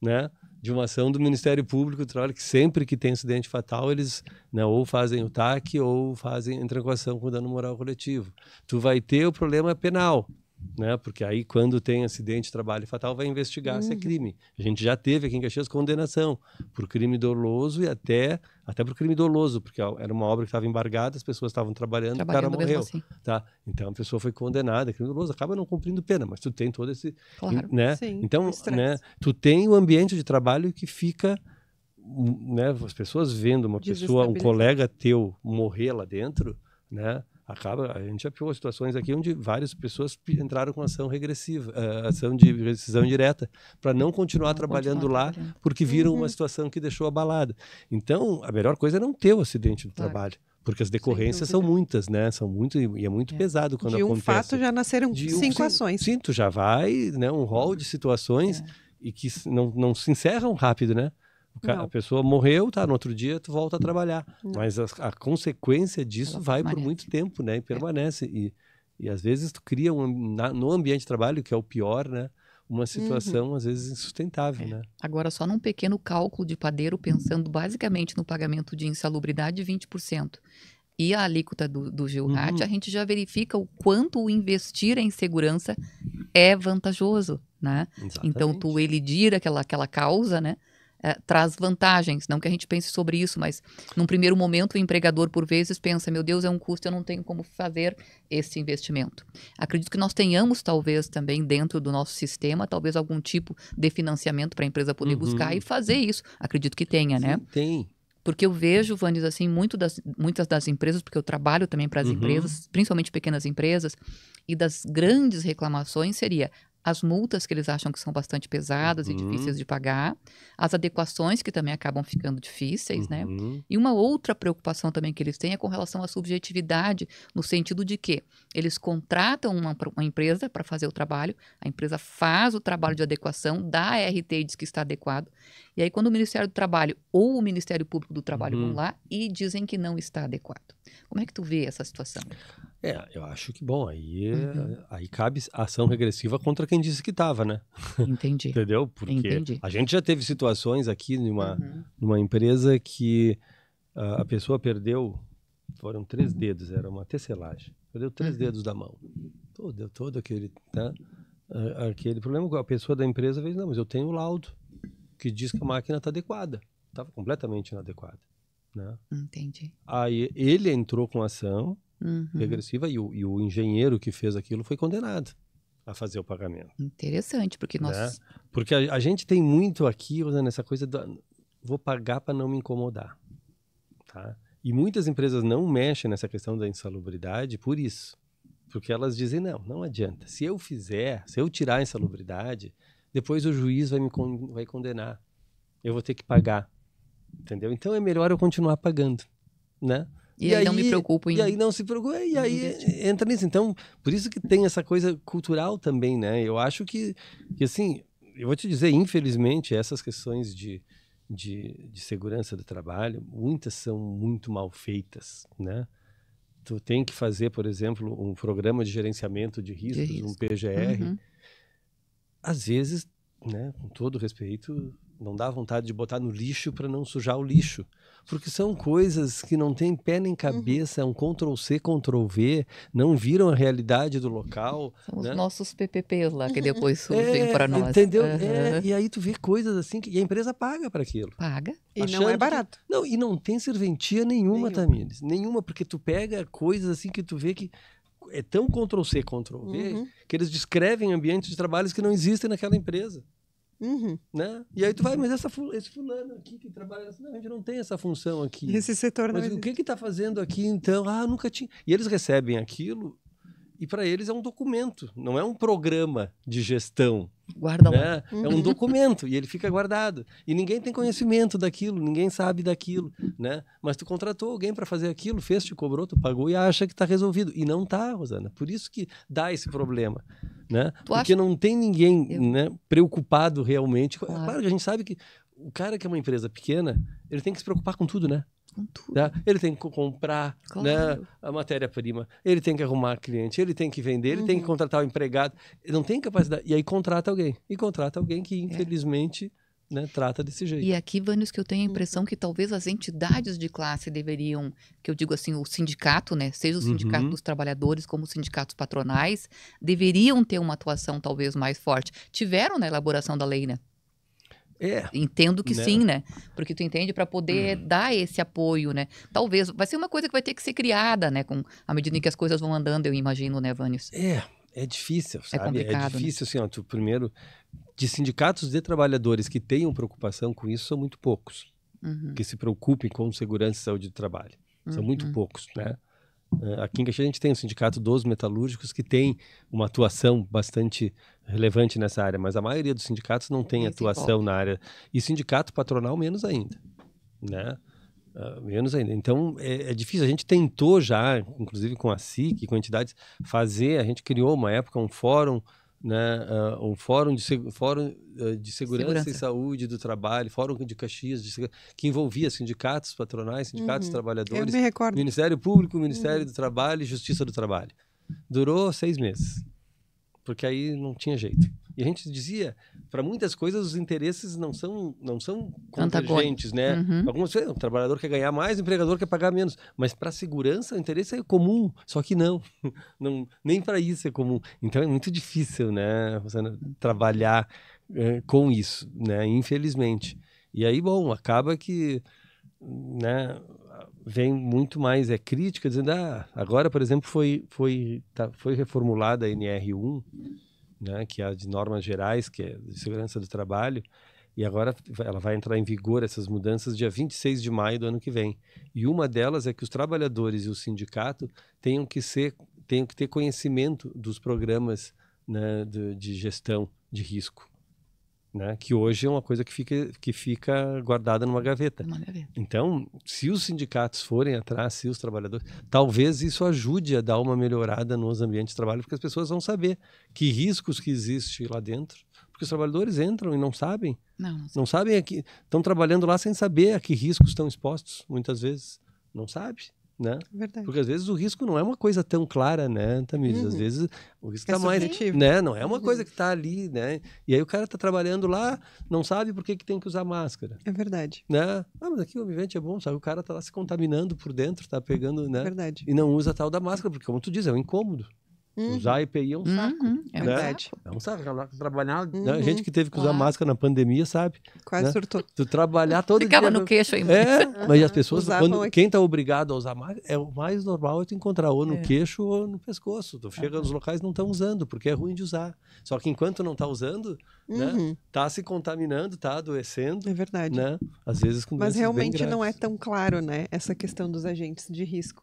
né? de uma ação do Ministério Público que sempre que tem incidente fatal, eles né, ou fazem o TAC ou fazem, entram com ação com dano moral coletivo. Tu vai ter o problema penal, né? Porque aí quando tem acidente, trabalho fatal, vai investigar uhum. se é uhum. crime. A gente já teve aqui em Caxias condenação por crime doloso e até até por crime doloso, porque era uma obra que estava embargada, as pessoas estavam trabalhando, trabalhando, o cara morreu, assim. tá? Então a pessoa foi condenada, crime doloso, acaba não cumprindo pena, mas tu tem todo esse, claro, né? Sim, então, né? Tu tem o ambiente de trabalho que fica né, as pessoas vendo uma pessoa, um colega teu morrer lá dentro, né? acaba a gente já viu situações aqui onde várias pessoas entraram com ação regressiva, eh, ação de rescisão direta, para não continuar não trabalhando continuar lá, trabalhando. porque viram uhum. uma situação que deixou abalada. Então, a melhor coisa é não ter o acidente do claro. trabalho. Porque as decorrências são muitas, né? São muito e é muito é. pesado quando de um acontece. De um fato já nasceram de cinco um, ações. Sim, tu já vai, né? Um rol de uhum. situações é. e que não, não se encerram rápido, né? Não. A pessoa morreu, tá, no outro dia tu volta a trabalhar. Não. Mas a, a, consequência disso Ela vai permanece. por muito tempo, né? E é. permanece. E, e às vezes tu cria um, na, no ambiente de trabalho, que é o pior, né? uma situação uhum. às vezes insustentável, é. né? Agora, só num pequeno cálculo de padeiro, pensando basicamente no pagamento de insalubridade, 20%. E a alíquota do, do uhum. a gente já verifica o quanto investir em segurança é vantajoso, né? Exatamente. Então, tu elidir aquela, aquela causa, né? é, traz vantagens. Não que a gente pense sobre isso, mas num primeiro momento o empregador, por vezes, pensa: meu Deus, é um custo, eu não tenho como fazer esse investimento. Acredito que nós tenhamos, talvez, também dentro do nosso sistema, talvez algum tipo de financiamento para a empresa poder uhum. buscar e fazer isso. Acredito que tenha, né? Sim, né? Tem. Porque eu vejo, Vanis, assim, muito das, muitas das empresas, porque eu trabalho também para as uhum. empresas, principalmente pequenas empresas, e das grandes reclamações seria as multas que eles acham que são bastante pesadas uhum. e difíceis de pagar, as adequações que também acabam ficando difíceis, né? uhum. né? E uma outra preocupação também que eles têm é com relação à subjetividade, no sentido de que eles contratam uma, uma empresa para fazer o trabalho, a empresa faz o trabalho de adequação, dá a RT e diz que está adequado, e aí quando o Ministério do Trabalho ou o Ministério Público do Trabalho uhum. vão lá e dizem que não está adequado. Como é que tu vê essa situação? É, ah, eu acho que, bom, aí, uhum. aí cabe ação regressiva contra quem disse que estava, né? Entendi. *laughs* Entendeu? Porque Entendi. a gente já teve situações aqui numa, uhum. numa empresa que uh, a pessoa perdeu, foram três dedos, era uma tecelagem, perdeu três uhum. dedos da mão. Todo, todo aquele, né, aquele problema. A pessoa da empresa fez, não, mas eu tenho o laudo que diz que a máquina está adequada. Estava completamente inadequada. Né? Entendi. Aí ele entrou com ação uhum. regressiva e o, e o, engenheiro que fez aquilo foi condenado a fazer o pagamento. Interessante, porque nós. Né? Porque a, a, gente tem muito aqui né, nessa coisa da vou pagar para não me incomodar. Tá? E muitas empresas não mexem nessa questão da insalubridade por isso. Porque elas dizem: não, não adianta. Se eu fizer, se eu tirar a insalubridade, depois o juiz vai me con vai condenar. Eu vou ter que pagar. Entendeu? Então é melhor eu continuar pagando, né? E, e aí, aí, não me preocupo em... E aí não se preocupa, e aí entra nisso. Então, por isso que tem essa coisa cultural também, né? Eu acho que, que assim, eu vou te dizer, infelizmente, essas questões de, de, de segurança do trabalho, muitas são muito mal feitas, né? Tu tem que fazer, por exemplo, um programa de gerenciamento de riscos, de risco. um PGR. Uhum. Às vezes, né, com todo respeito, não dá vontade de botar no lixo para não sujar o lixo porque são coisas que não têm pé nem uhum. cabeça, uhum. é um Ctrl C, Ctrl V, não viram a realidade do local. São né? os nossos PPPs lá que depois *laughs* é, surgem é, para nós. Entendeu? Uhum. É, e aí tu vê coisas assim que e a empresa paga para aquilo. Paga. E não é barato. Que, não, e não tem serventia nenhuma, nenhuma. Tamires. Nenhuma, porque tu pega coisas assim que tu vê que é tão Ctrl C, Ctrl V, uhum. que eles descrevem ambientes de trabalhos que não existem naquela empresa. Uhum. Né? E aí tu vai, mas essa, esse fulano aqui que trabalha, assim, não, a gente não tem essa função aqui. Esse setor não Mas existe. o que que tá fazendo aqui então? Ah, nunca tinha. E eles recebem aquilo e para eles é um documento, não é um programa de gestão. Guarda né? É um uhum. documento e ele fica guardado. E ninguém tem conhecimento daquilo, ninguém sabe daquilo, né? Mas tu contratou alguém para fazer aquilo, fez, te cobrou, tu pagou e acha que está resolvido. E não está, Rosana. Por isso que dá esse problema, né? Porque acha... não tem ninguém Eu... né, preocupado realmente. Claro. claro que a gente sabe que o cara que é uma empresa pequena, ele tem que se preocupar com tudo, né? com tudo. Né? Ele tem que comprar né, claro. né, a matéria-prima, ele tem que arrumar cliente, ele tem que vender, ele uhum. tem que uhum. contratar o um empregado. Ele não tem capacidade. E aí contrata alguém. E contrata alguém que, é. infelizmente. É. Né, trata desse jeito. E aqui, Vânios, que eu tenho a impressão uhum. que talvez as entidades de classe deveriam, que eu digo assim, o sindicato, né, seja o uhum. sindicato uhum. dos trabalhadores como os sindicatos patronais, deveriam ter uma atuação talvez mais forte. Tiveram na elaboração da lei, né? É. Entendo que né? sim, né? Porque tu entende para poder hum. dar esse apoio, né? Talvez vai ser uma coisa que vai ter que ser criada, né? Com à medida em que as coisas vão andando, eu imagino, né, Vânios? É, é difícil, é sabe? É, é difícil, né? assim, ó, tu, primeiro, de sindicatos de trabalhadores que tenham preocupação com isso são muito poucos, uhum. que se preocupem com segurança e saúde do trabalho. São uhum. muito poucos, né? Ah, aqui em Caxias a gente tem o Sindicato dos Metalúrgicos, que tem uma atuação bastante relevante nessa área, mas a maioria dos sindicatos não tem Esse atuação na área. E sindicato patronal, menos ainda. Né? Uh, menos ainda. Então, é, é, difícil. A gente tentou já, inclusive com a SIC, com entidades, fazer. A gente criou uma época um fórum. Né, uh, um fórum de, fórum uh, de segurança, segurança, e saúde do trabalho, fórum de Caxias, de, que envolvia sindicatos patronais, sindicatos uhum. trabalhadores, Ministério Público, Ministério uhum. do Trabalho e Justiça do Trabalho. Durou seis meses porque aí não tinha jeito. E a gente dizia, para muitas coisas os interesses não são não são convergentes, né? Uhum. Algumas vezes o trabalhador quer ganhar mais, o empregador quer pagar menos, mas para segurança o interesse é comum, só que não, *laughs* não nem para isso é comum. Então é muito difícil, né, trabalhar é, com isso, né? Infelizmente. E aí, bom, acaba que né, vem muito mais é crítica dizendo ah agora por exemplo foi foi tá, foi reformulada a NR1 né que é a de normas gerais que é de segurança do trabalho e agora ela vai entrar em vigor essas mudanças dia 26 de maio do ano que vem e uma delas é que os trabalhadores e o sindicato tenham que ser tenham que ter conhecimento dos programas né, de, de gestão de risco né? Que hoje é uma coisa que fica, que fica guardada numa gaveta. gaveta. Então, se os sindicatos forem atrás, se os trabalhadores, talvez isso ajude a dar uma melhorada nos ambientes de trabalho, porque as pessoas vão saber que riscos que existe lá dentro, porque os trabalhadores entram e não sabem. Não, não, não sabem estão trabalhando lá sem saber a que riscos estão expostos, muitas vezes não sabe, né? Verdade. Porque às vezes o risco não é uma coisa tão clara, né, Tamires? Uhum. Às vezes o risco está é tá mais, né? Não é uma coisa que está ali, né? E aí o cara está trabalhando lá, não sabe por que, que tem que usar máscara. É verdade. Né? Ah, mas aqui o ambiente é bom, sabe? O cara está lá se contaminando por dentro, está pegando, né? Verdade. E não usa tal da máscara, porque como tu diz, é um incômodo. Uhum. Usar EPI é, uhum, é, né? é um saco. Uhum, é né? É um saco. Trabalhar. Uhum. Né? Gente que teve que usar claro. máscara na pandemia, sabe? Quase né? surtou. Tu trabalhar todo Ficava dia. Ficava no queixo aí. É, *laughs* mas as pessoas, quando, quem está obrigado a usar máscara, é o mais normal é tu encontrar ou no é. queixo ou no pescoço. Tu chega é. nos locais não estão tá usando, porque é ruim de usar. Só que enquanto não está usando, né? uhum. né? Tá se contaminando, tá adoecendo. É verdade. Né? Às vezes com Mas realmente não é tão claro, né? Essa questão dos agentes de risco.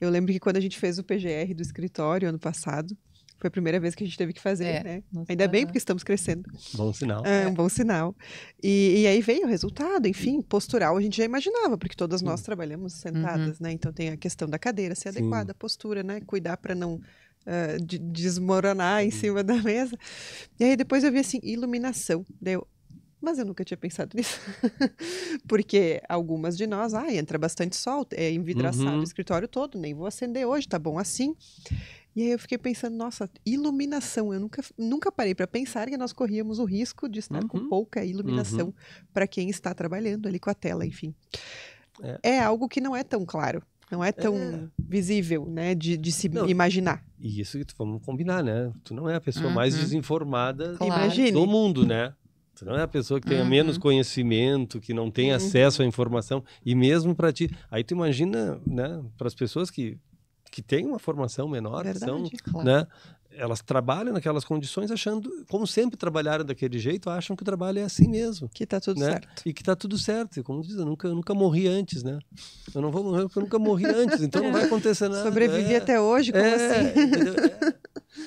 Eu lembro que quando a gente fez o PGR do escritório ano passado, foi a primeira vez que a gente teve que fazer, é, né? Ainda bem, é. porque estamos crescendo. Bom sinal. É um bom sinal. E, e, aí veio o resultado, enfim, postural a gente já imaginava, porque todas nós trabalhamos uhum. sentadas, uhum. né? Então tem a questão da cadeira ser Sim. adequada, a postura, né? Cuidar para não uh, de, desmoronar em uhum. cima da mesa. E aí depois eu vi assim, iluminação. deu mas eu nunca tinha pensado *laughs* nisso. Porque algumas de nós, ah, entra bastante sol, é envidraçado uhum. o escritório todo, nem vou acender hoje, tá bom assim. E aí eu fiquei pensando, nossa, iluminação. Eu nunca, nunca parei para pensar que nós corríamos o risco de estar uhum. com pouca iluminação uhum. para quem está trabalhando ali com a tela, enfim. É. é. algo que não é tão claro. Não é tão é. visível, né? De, de se não, imaginar. E isso que tu, vamos combinar, né? Tu não é a pessoa uhum. mais desinformada claro. do mundo, né? Tu não é a pessoa que tenha uhum. menos conhecimento, que não tem uhum. acesso à informação. E mesmo para ti. Aí tu imagina, né? Para as pessoas que, que têm uma formação menor, Verdade, são, claro. né? elas trabalham naquelas condições achando, como sempre trabalharam daquele jeito, acham que o trabalho é assim mesmo. Que está tudo né? certo. E que está tudo certo. Como diz, eu nunca, eu nunca morri antes, né? Eu não vou morrer porque eu nunca morri antes, então não vai acontecer nada. Sobrevivi é, até hoje, como é, assim? É.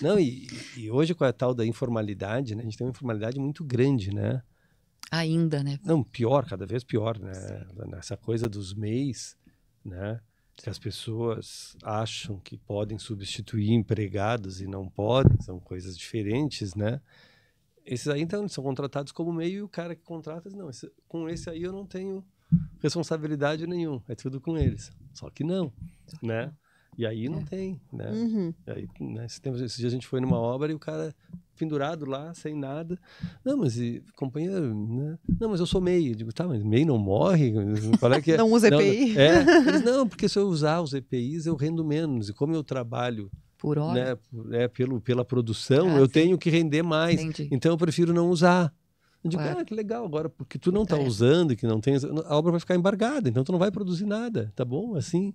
Não, e, e, hoje com a tal da informalidade, né? A gente tem uma informalidade muito grande, né? Ainda, né? Não, pior, cada vez pior, né? Sim. Nessa coisa dos mês, né? se as pessoas acham que podem substituir empregados e não podem, são coisas diferentes, né? Esses aí, então, são contratados como meio e o cara que contrata, não, esse, com esse aí eu não tenho responsabilidade nenhuma, é tudo com eles. Só que não, né? E aí não é. tem, né? Uhum. Aí, né, esse, tempo, esse dia a gente foi numa obra e o cara pendurado lá, sem nada. Não, mas e, companheiro, né? Não, mas eu sou MEI. Eu digo, tá, mas MEI não morre? *laughs* Qual é que é? não usa EPI. Não, é. Eles, não, porque se eu usar os EPIs, eu rendo menos. E como eu trabalho por hora, né, por, é, pelo, pela produção, ah, eu sim. tenho que render mais. Entendi. Então eu prefiro não usar. Eu digo, claro. ah, que legal, agora porque tu não está é. usando, que não tem, a obra vai ficar embargada, então tu não vai produzir nada, tá bom? Assim.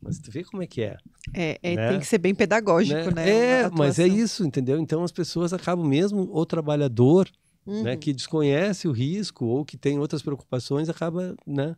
Mas tu vê como é que é. É, é né? tem que ser bem pedagógico, né? né? É, mas é isso, entendeu? Então as pessoas acabam mesmo, o trabalhador, né, uhum. né, que desconhece o risco ou que tem outras preocupações, acaba, né?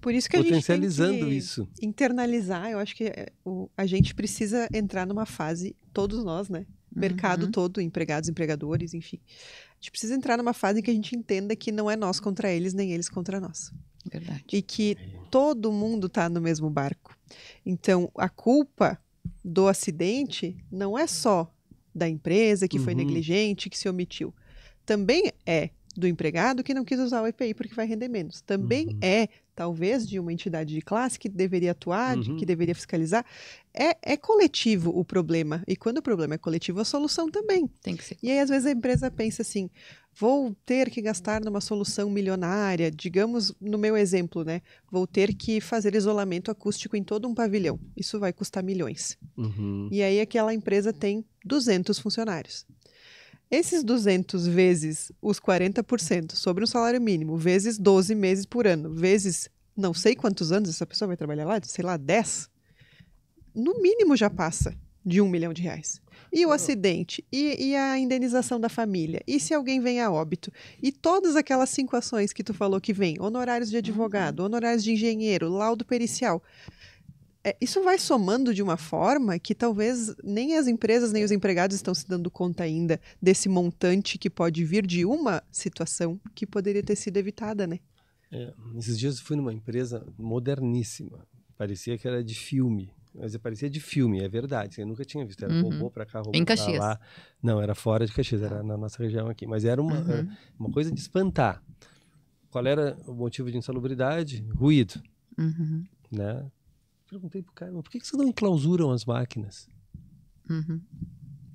Por isso que a gente tem que isso. internalizar, eu acho que é, a gente precisa entrar numa fase, todos nós, né? Mercado uhum. todo, empregados, empregadores, enfim. A gente precisa entrar numa fase em que a gente entenda que não é nós contra eles, nem eles contra nós. Verdade. E que todo mundo está no mesmo barco. Então, a culpa do acidente não é só da empresa que uhum. foi negligente, que se omitiu. Também é do empregado que não quis usar o EPI porque vai render menos. Também uhum. é talvez, de uma entidade de classe que deveria atuar, uhum. de, que uhum. deveria fiscalizar. É, é, coletivo o problema. E quando o problema é coletivo, a solução também. Tem que ser. E aí, às vezes, a empresa pensa assim: vou ter que gastar numa solução milionária, digamos, no meu exemplo, né? Vou ter que fazer isolamento acústico em todo um pavilhão. Isso vai custar milhões. Uhum. E aí, aquela empresa tem 200 funcionários. Esses 200 vezes os 40% sobre um salário mínimo, vezes 12 meses por ano, vezes não sei quantos anos essa pessoa vai trabalhar lá, sei lá, 10, no mínimo já passa de um milhão de reais. E o acidente, e, e, a indenização da família, e se alguém vem a óbito, e todas aquelas cinco ações que tu falou que vem, honorários de uhum. advogado, honorários de engenheiro, laudo pericial é, isso vai somando de uma forma que talvez nem as empresas nem os empregados estão se dando conta ainda desse montante que pode vir de uma situação que poderia ter sido evitada, né? É, esses dias eu fui numa empresa moderníssima, parecia que era de filme, mas parecia de filme, é verdade. Eu nunca tinha visto. Era uhum. robô pra cá, robô em Caxias. pra lá. Não, era fora de Caxias, era tá. na nossa região aqui. Mas era uma, uhum. uma coisa de espantar. Qual era o motivo de insalubridade? Ruído. Uhum. Né? perguntei pro cara, mas por que, que vocês não enclausuram as máquinas? Uhum.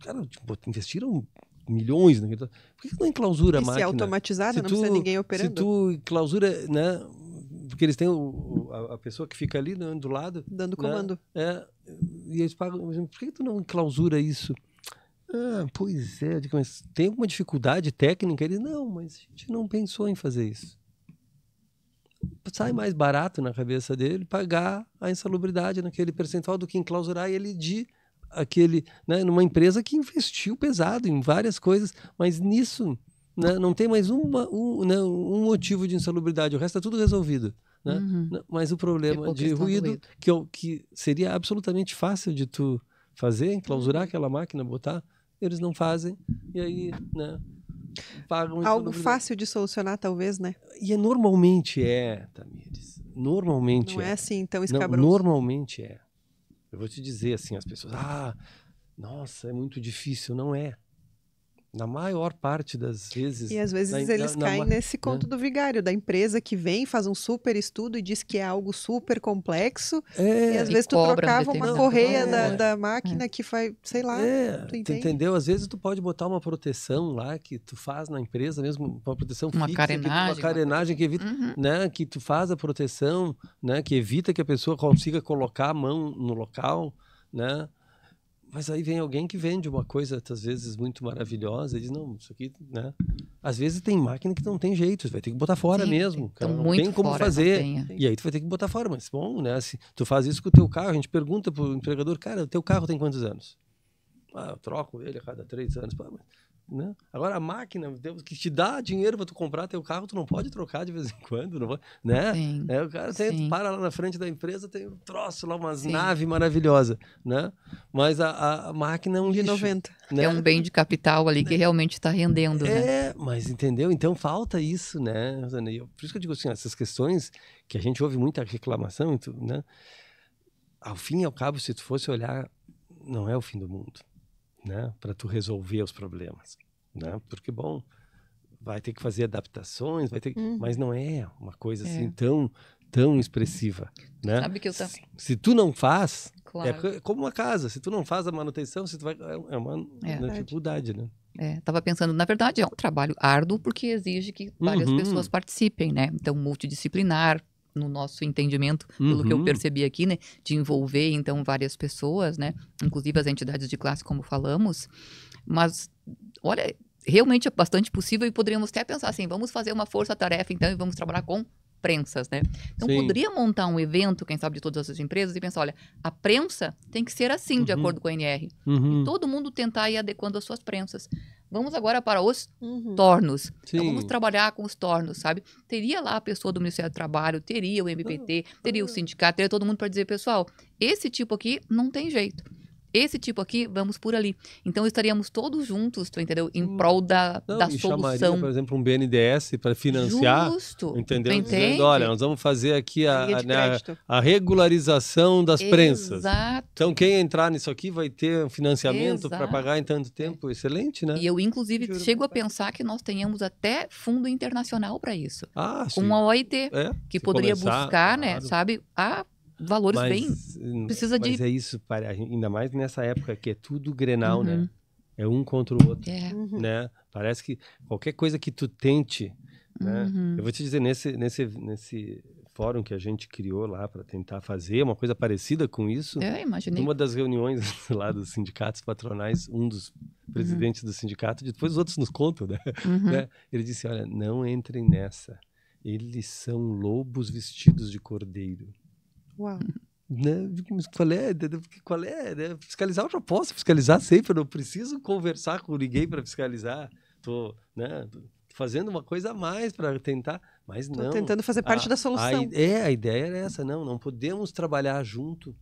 Cara, tipo, investiram milhões naquilo. Né? Por que, que não enclausura e a máquina? Se é automatizada, se não precisa ninguém operando. Se tu clausura, né? Porque eles têm o, a, a, pessoa que fica ali né, do lado. Dando né? comando. Né? É, e eles pagam. Por que, que tu não enclausura isso? Ah, pois é, digo, mas tem alguma dificuldade técnica? Ele, não, mas a gente não pensou em fazer isso sai mais barato na cabeça dele pagar a insalubridade naquele percentual do que enclausurar ele de aquele, né, numa empresa que investiu pesado em várias coisas, mas nisso né, não tem mais uma, um, né, um motivo de insalubridade, o resto é tudo resolvido. Né? Uhum. Né, mas o problema de ruído, ruído, Que, que seria absolutamente fácil de tu fazer, clausurar uhum. aquela máquina, botar, eles não fazem, e aí né, pagam isso Algo fácil de solucionar, talvez, né? E é, normalmente é, Tamires. Normalmente Não é. é assim tão escabroso. Não, normalmente é. Eu vou te dizer assim, as pessoas, ah, nossa, é muito difícil. Não é. Na maior parte das vezes. E às vezes na, eles na, caem na, nesse né? conto né? do vigário, da empresa que vem, faz um super estudo e diz que é algo super complexo. É, e às e vezes tu trocava uma correia é, da, da, máquina é. que faz, sei lá. É, tu, entendeu? Às vezes tu pode botar uma proteção lá que tu faz na empresa mesmo, uma proteção uma fixa. Carenagem, que, uma carenagem que evita, uhum. né? Que tu faz a proteção, né? Que evita que a pessoa consiga colocar a mão no local, né? Mas aí vem alguém que vende uma coisa, às vezes, muito maravilhosa e diz: não, isso aqui, né? Às vezes tem máquina que não tem jeito, vai ter que botar fora Sim, mesmo. Cara, não tem como fora, fazer. É. E aí tu vai ter que botar fora. Mas, bom, né? Se tu faz isso com o teu carro, a gente pergunta pro empregador: cara, o teu carro tem quantos anos? Ah, eu troco ele a cada três anos. Pô, mas né? Agora a máquina que te dá dinheiro para tu comprar teu carro, tu não pode trocar de vez em quando, não pode, né? Sim, é, o cara tem, para lá na frente da empresa, tem um troço lá, umas naves maravilhosa, né? Mas a, a, máquina é um de lixo. 90. Né? É um bem de capital ali que né? realmente está rendendo, né? é, né? mas entendeu? Então falta isso, né? Por isso que eu digo assim, essas questões que a gente ouve muita reclamação, né? Ao fim e ao cabo, se tu fosse olhar, não é o fim do mundo né? Para tu resolver os problemas, né? Porque bom, vai ter que fazer adaptações, vai ter, que... Uhum. mas não é uma coisa é. assim tão tão expressiva, né? Sabe que eu também. Se, se tu não faz, é claro. é como uma casa. Se tu não faz a manutenção, se tu vai é, é uma, é uma dificuldade, né? É, tava pensando, na verdade é um trabalho árduo porque exige que várias uhum. pessoas participem, né? Então multidisciplinar, no nosso entendimento, pelo que eu uhum. percebi aqui, né, de envolver então várias pessoas, né, inclusive as entidades de classe, como falamos. Mas olha, realmente é bastante possível e poderíamos até pensar assim, vamos fazer uma força-tarefa então e vamos trabalhar com prensas, né? Então Sim. poderia montar um evento, quem sabe, de todas essas empresas e pensar, olha, a prensa tem que ser assim, uhum. de acordo com a NR. Uhum. E todo mundo tentar ir adequando as suas prensas. Vamos agora para os uhum. tornos. Então, vamos trabalhar com os tornos, sabe? Teria lá a pessoa do Ministério do Trabalho, teria o MPT, teria o sindicato, teria todo mundo para dizer, pessoal, esse tipo aqui não tem jeito. Esse tipo aqui, vamos por ali. Então estaríamos todos juntos, tu entendeu? Em hum. prol da, Não, da solução. Chamaria, por exemplo, um BNDES para financiar. Justo. Entendeu? Dizendo, olha, nós vamos fazer aqui a, né, a, a, regularização das Exato. prensas. Então quem entrar nisso aqui vai ter um financiamento para pagar em tanto tempo. Excelente, né? E eu, inclusive, Juro chego a pensar que nós tenhamos até fundo internacional para isso. Ah, com sim. a OIT, é, que poderia começar, buscar, né, claro. né, sabe, a valores mas, bem. Precisa mas de. Mas é isso, ainda mais nessa época que é tudo grenal, né? uhum. né? É um contra o outro. É. Uhum. Né? Parece que qualquer coisa que tu tente. Né? Uhum. Eu vou te dizer, nesse, nesse, nesse fórum que a gente criou lá para tentar fazer uma coisa parecida com isso. É, imaginei. Numa das reuniões *laughs* lá dos sindicatos patronais, um dos presidentes uhum. do sindicato, depois os outros nos contam, né? Uhum. né? Ele disse: Olha, não entrem nessa. Eles são lobos vestidos de cordeiro. Uau. Né? Qual é? Qual é? Né? Fiscalizar eu já posso fiscalizar sempre, eu não preciso conversar com ninguém para fiscalizar. Tô, né? fazendo uma coisa a mais para tentar, mas Tô não. tentando fazer parte a, da solução. A, é, a ideia era essa, não, não podemos trabalhar junto,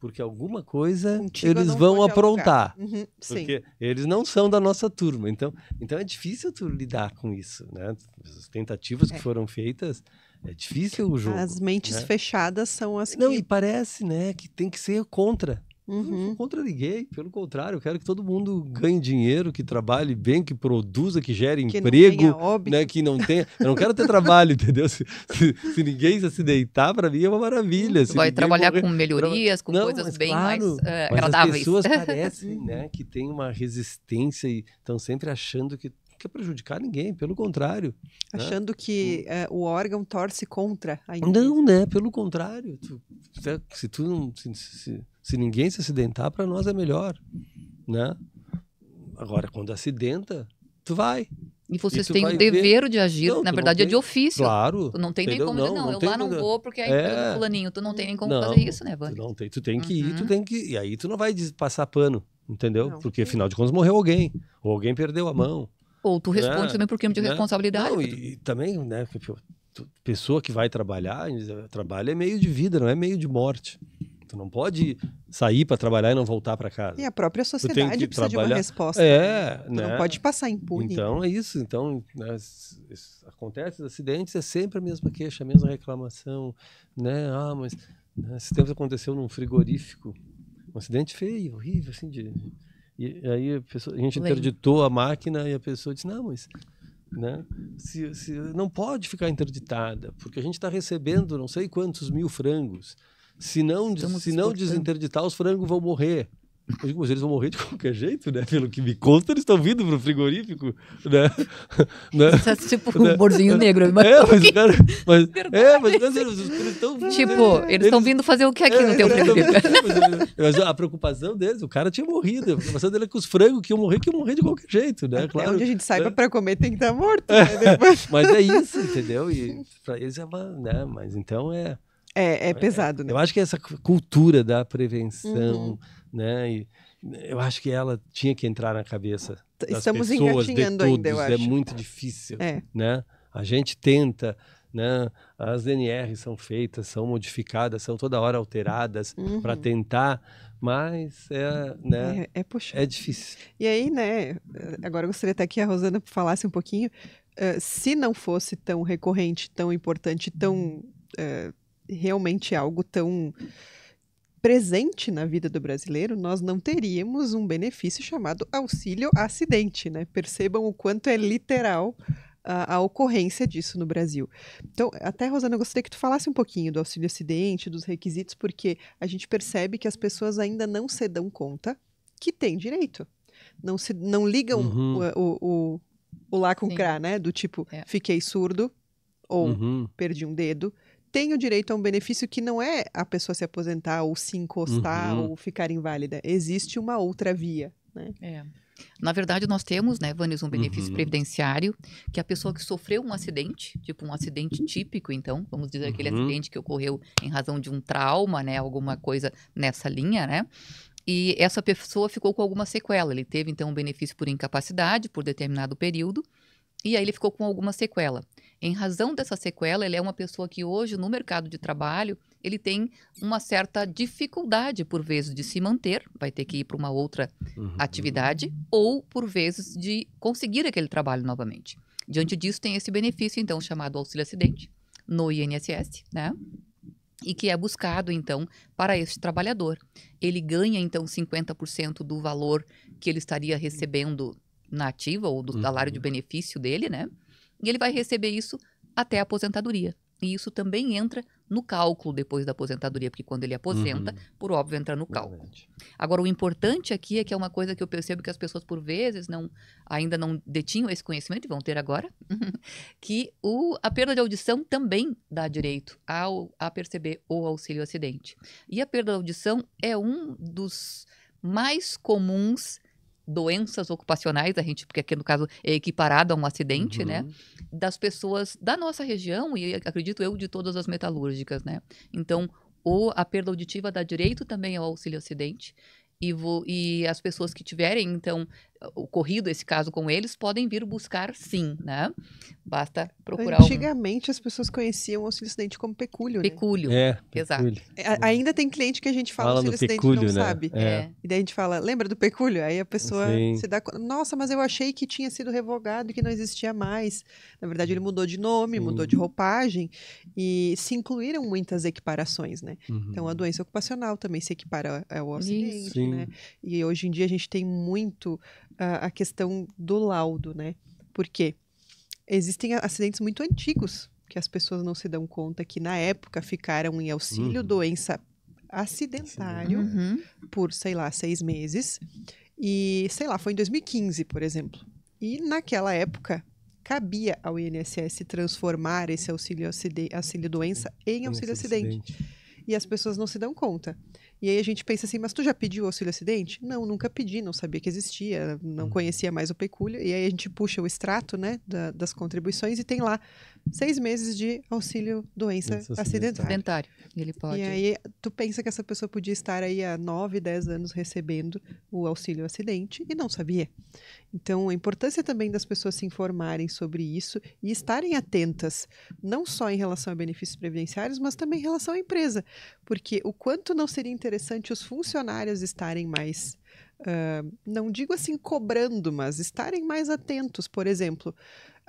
porque alguma coisa Contigo eles vão aprontar. Uhum, porque eles não são da nossa turma. Então, então é difícil tu lidar com isso, né? As tentativas é. que foram feitas, é difícil o jogo. As mentes né? fechadas são as que Não, e parece, né, que tem que ser contra. Uhum. não sou contra ninguém, pelo contrário, eu quero que todo mundo ganhe dinheiro, que trabalhe bem, que produza, que gere que emprego, né? Que não tenha. Eu não quero ter trabalho, *laughs* entendeu? Se, se, se ninguém se deitar, para mim é uma maravilha. Se vai trabalhar morrer, com melhorias, com não, coisas mas, bem claro, mais uh, mas agradáveis. As pessoas parecem *laughs* né, que têm uma resistência e estão sempre achando que quer prejudicar ninguém, pelo contrário. Né? Achando né? que é, o órgão torce contra a empresa. Não, né? Pelo contrário. Tu, se, tu não, se, se, se ninguém se acidentar, para nós é melhor. Né? Agora, quando acidenta, tu vai. E vocês e têm o dever ver... de agir, não, na verdade tem... é de ofício. Claro. Tu não tem entendeu? nem como não, dizer, não, não eu lá não vou porque aí é... é fulaninho. Tu não tem nem como não, fazer isso, né, Vânia? Tu, não tem, tu tem que ir, tu uhum. tem que ir. E aí tu não vai passar pano, entendeu? Porque afinal de contas morreu alguém. Ou alguém perdeu a mão. Ou tu responde né? também por crime é de né? responsabilidade. Não, e, e, também, né? Pessoa que vai trabalhar, eh, trabalho é meio de vida, não é meio de morte. Tu não pode sair para trabalhar e não voltar para casa. E a própria sociedade que precisa trabalhar. de uma resposta. É, né? Tu né? não pode passar impune. Então é isso. Então né, acontece acidentes é sempre a mesma queixa, a mesma reclamação, né? Ah, mas né, esse tempo aconteceu num frigorífico, um acidente feio, horrível, assim de e aí a, pessoa, a gente Lembra. interditou a máquina e a pessoa disse: não, mas. Né? Se, se, não pode ficar interditada, porque a gente está recebendo não sei quantos mil frangos. Se não, se não desinterditar, os frangos vão morrer. Eu digo, mas eles vão morrer de qualquer jeito, né? Pelo que me conta, eles estão vindo pro frigorífico, né? né? Tipo né? é tipo um humorzinho negro. Mas é, mas, cara, é, mas eles estão Tipo, eles estão vindo fazer o que aqui é, no teu frigorífico? Mas, a preocupação deles, o cara tinha morrido. A preocupação dele é que os frangos que iam morrer, que iam morrer de qualquer jeito, né? Claro, é onde a gente saiba né? para comer tem que estar tá morto. É, né? Mas é isso, entendeu? E para eles é uma... Né? Mas então é... É, é, é pesado, é, né? Eu acho que essa cultura da prevenção... Uhum né? E eu acho que ela tinha que entrar na cabeça das Estamos pessoas, de todos. Ainda, eu é acho. É muito difícil, é. né? A gente tenta, né? As DNRs são feitas, são modificadas, são toda hora alteradas uhum. para tentar, mas é, né? É, é, é difícil. E aí, né? Agora eu gostaria até que a Rosana falasse um pouquinho. Uh, se não fosse tão recorrente, tão importante, tão uh, realmente algo tão presente na vida do brasileiro, nós não teríamos um benefício chamado auxílio acidente, né? Percebam o quanto é literal a, a, ocorrência disso no Brasil. Então, até, Rosana, eu gostaria que tu falasse um pouquinho do auxílio acidente, dos requisitos, porque a gente percebe que as pessoas ainda não se dão conta que tem direito. Não, se, não ligam uhum. o, o, o, o, lá com o crá, né? Do tipo, é. fiquei surdo, ou uhum. perdi um dedo, tem o direito a um benefício que não é a pessoa se aposentar ou se encostar uhum. ou ficar inválida. Existe uma outra via, né? É. Na verdade, nós temos, né, Vanis, um benefício uhum. previdenciário, que a pessoa que sofreu um acidente, tipo um acidente típico, então, vamos dizer uhum. aquele acidente que ocorreu em razão de um trauma, né, alguma coisa nessa linha, né, e essa pessoa ficou com alguma sequela. Ele teve, então, um benefício por incapacidade por determinado período, e aí ele ficou com alguma sequela. Em razão dessa sequela, ele é uma pessoa que hoje no mercado de trabalho ele tem uma certa dificuldade por vezes de se manter, vai ter que ir para uma outra uhum. atividade ou por vezes de conseguir aquele trabalho novamente. Diante disso tem esse benefício então chamado auxílio acidente no INSS, né? e que é buscado então para esse trabalhador. Ele ganha então 50% do valor que ele estaria recebendo na ativa ou do salário de uhum. benefício dele, né? E ele vai receber isso até a aposentadoria. E isso também entra no cálculo depois da aposentadoria, porque quando ele aposenta, uhum. por óbvio, entra no cálculo. Agora, o importante aqui é que é uma coisa que eu percebo que as pessoas, por vezes, não, ainda não detinham esse conhecimento, e vão ter agora, *laughs* que o, a perda de audição também dá direito ao, a perceber o auxílio acidente. E a perda de audição é um dos mais comuns doenças ocupacionais, a gente, porque aqui no caso é equiparado a um acidente, né, uhum. né? Das pessoas da nossa região e acredito eu de todas as metalúrgicas, né? Então, ou a perda auditiva dá direito também ao auxílio acidente. E, vou, e as pessoas que tiverem, então, ocorrido esse caso com eles, podem vir buscar sim, né? Basta procurar. Antigamente as pessoas conheciam o auxílio acidente como pecúlio. Né? Pecúlio. Né? É, exato. Pecúlio. É, ainda tem cliente que a gente fala, fala auxílio acidente pecúlio, não né? sabe. É. é. E daí a gente fala, lembra do pecúlio? Aí a pessoa sim. se dá nossa, mas eu achei que tinha sido revogado e que não existia mais. Na verdade, ele mudou de nome, sim. mudou de roupagem e se incluíram muitas equiparações, né? Uhum. Então a doença ocupacional também se equipara ao acidente, né? E hoje em dia a gente tem muito a, questão do laudo, né? Porque existem acidentes muito antigos que as pessoas não se dão conta que na época ficaram em auxílio uhum. doença acidentário uhum. por, sei lá, seis meses. E, sei lá, foi em 2015, por exemplo. E naquela época, cabia ao INSS transformar esse auxílio, auxílio doença em auxílio acidente. acidente e as pessoas não se dão conta. E aí a gente pensa assim, mas tu já pediu auxílio acidente? Não, nunca pedi, não sabia que existia, não hum. conhecia mais o pecúlio. E aí a gente puxa o extrato, né, da, das contribuições e tem lá seis meses de auxílio doença acidentário. acidentário. ele pode. E aí tu pensa que essa pessoa podia estar aí há nove, dez anos recebendo o auxílio acidente e não sabia. Então, a importância também das pessoas se informarem sobre isso e estarem atentas, não só em relação a benefícios previdenciários, mas também em relação à empresa. Porque o quanto não seria interessante os funcionários estarem mais Uh, não digo assim cobrando, mas estarem mais atentos. Por exemplo,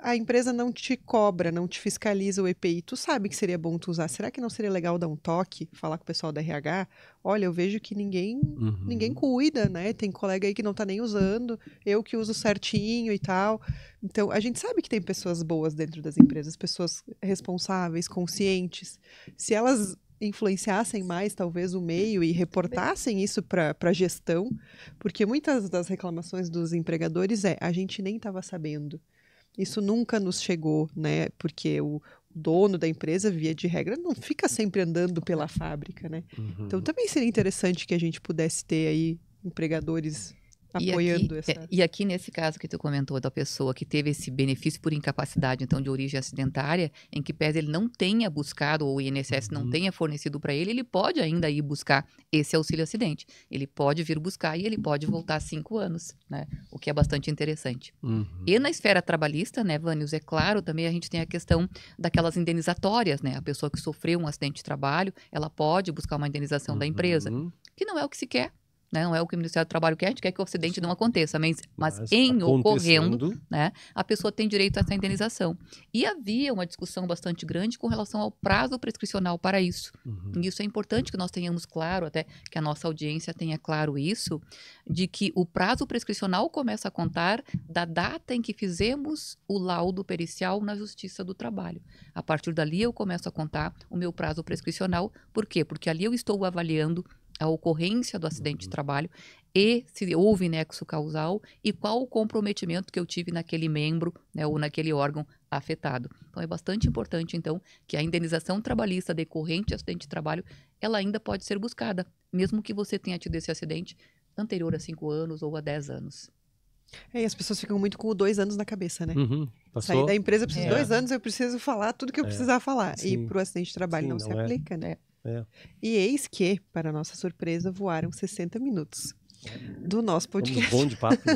a empresa não te cobra, não te fiscaliza o EPI, tu sabe que seria bom tu usar. Será que não seria legal dar um toque, falar com o pessoal da RH? Olha, eu vejo que ninguém uhum. ninguém cuida, né? Tem colega aí que não tá nem usando, eu que uso certinho e tal. Então, a gente sabe que tem pessoas boas dentro das empresas, pessoas responsáveis, conscientes. Se elas influenciassem mais, talvez, o meio e reportassem isso para a gestão, porque muitas das reclamações dos empregadores é a gente nem estava sabendo. Isso nunca nos chegou, né? Porque o, dono da empresa, via de regra, não fica sempre andando pela fábrica, né? Uhum. Então também seria interessante que a gente pudesse ter aí empregadores apoiando e aqui, essa... É, e aqui nesse caso que tu comentou da pessoa que teve esse benefício por incapacidade, então de origem acidentária, em que pese ele não tenha buscado ou o INSS uhum. não tenha fornecido para ele, ele pode ainda ir buscar esse auxílio acidente. Ele pode vir buscar e ele pode voltar cinco anos, né? O que é bastante interessante. Uhum. E na esfera trabalhista, né, Vânios, é claro, também a gente tem a questão daquelas indenizatórias, né? A pessoa que sofreu um acidente de trabalho, ela pode buscar uma indenização uhum. da empresa, uhum. que não é o que se quer, né? Não é o que o Ministério do Trabalho quer, a gente quer que o acidente não aconteça, mas, mas, mas em ocorrendo, né, a pessoa tem direito a essa indenização. E havia uma discussão bastante grande com relação ao prazo prescricional para isso. Uhum. E isso é importante que nós tenhamos claro, até que a nossa audiência tenha claro isso, de que o prazo prescricional começa a contar da data em que fizemos o laudo pericial na Justiça do Trabalho. A partir dali eu começo a contar o meu prazo prescricional. Por quê? Porque ali eu estou avaliando a ocorrência do acidente de uhum. trabalho e se houve nexo causal e qual o comprometimento que eu tive naquele membro né, ou naquele órgão afetado. Então é bastante importante então que a indenização trabalhista decorrente a acidente de trabalho ela ainda pode ser buscada, mesmo que você tenha tido esse acidente anterior a cinco anos ou a dez anos. É, e as pessoas ficam muito com dois anos na cabeça, né? Uhum, passou. Sair da empresa, precisa de é. dois anos, eu preciso falar tudo que eu é. precisar falar. Sim. E para o acidente de trabalho Sim, não, não, se é. aplica, né? É. E eis que, para nossa surpresa, voaram 60 minutos do nosso podcast. Um bom de papo. Né?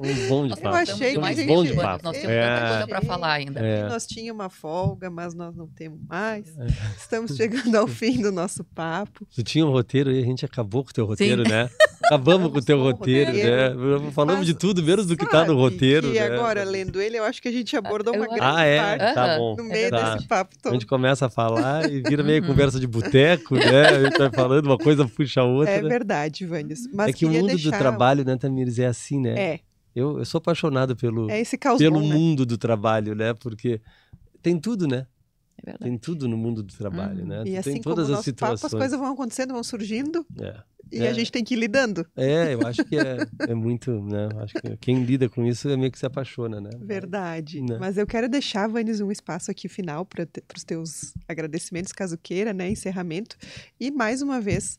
Um *laughs* bom de papo. Eu achei que um bom de papo. Nós temos é. muita coisa para falar ainda. É. Nós tínhamos uma folga, mas nós não temos mais. É. Estamos chegando ao fim do nosso papo. Tu tinha um roteiro e a gente acabou com o teu roteiro, Sim. né? *laughs* Acabamos com o teu roteiro, né? roteiro, né? Falamos de tudo, menos do que está no roteiro. E né? agora, lendo ele, eu acho que a gente abordou uma eu... grande ah, é? tá bom. no meio tá. desse papo todo. A gente começa a falar e vira meio uhum. conversa de boteco, né? A gente vai falando, uma coisa puxa a outra. É né? verdade, Vandes. Mas é que o mundo deixar... do trabalho, né, Tamires, é assim, né? É. Eu, eu sou apaixonado pelo, é causão, pelo né? mundo do trabalho, né? Porque tem tudo, né? É tem tudo no mundo do trabalho, hum. né? E tu assim tem todas como as situações. Papo, as coisas vão acontecendo, vão surgindo. É. E é. a gente tem que ir lidando. É, eu acho que é, é muito, né? Acho que quem lida com isso é meio que se apaixona, né? Verdade. Né? Mas eu quero deixar, Vanes, um espaço aqui final para os teus agradecimentos, caso queira, né? Encerramento. E mais uma vez,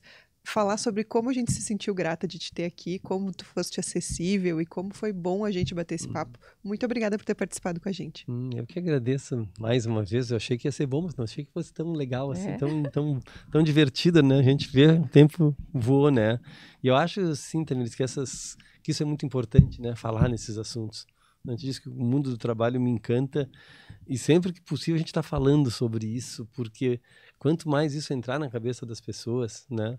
falar sobre como a gente se sentiu grata de te ter aqui, como tu foste acessível e como foi bom a gente bater esse uhum. papo. Muito obrigada por ter participado com a gente. Hum, eu que agradeço mais uma vez. Eu achei que ia ser bom, mas não achei que fosse tão legal, assim, é. tão, tão, tão divertida, né? A gente vê, o tempo voou, né? E eu acho, assim, Tamiris, que, essas, que isso é muito importante, né? Falar nesses assuntos. A gente diz que o mundo do trabalho me encanta e sempre que possível a gente está falando sobre isso, porque quanto mais isso entrar na cabeça das pessoas, né?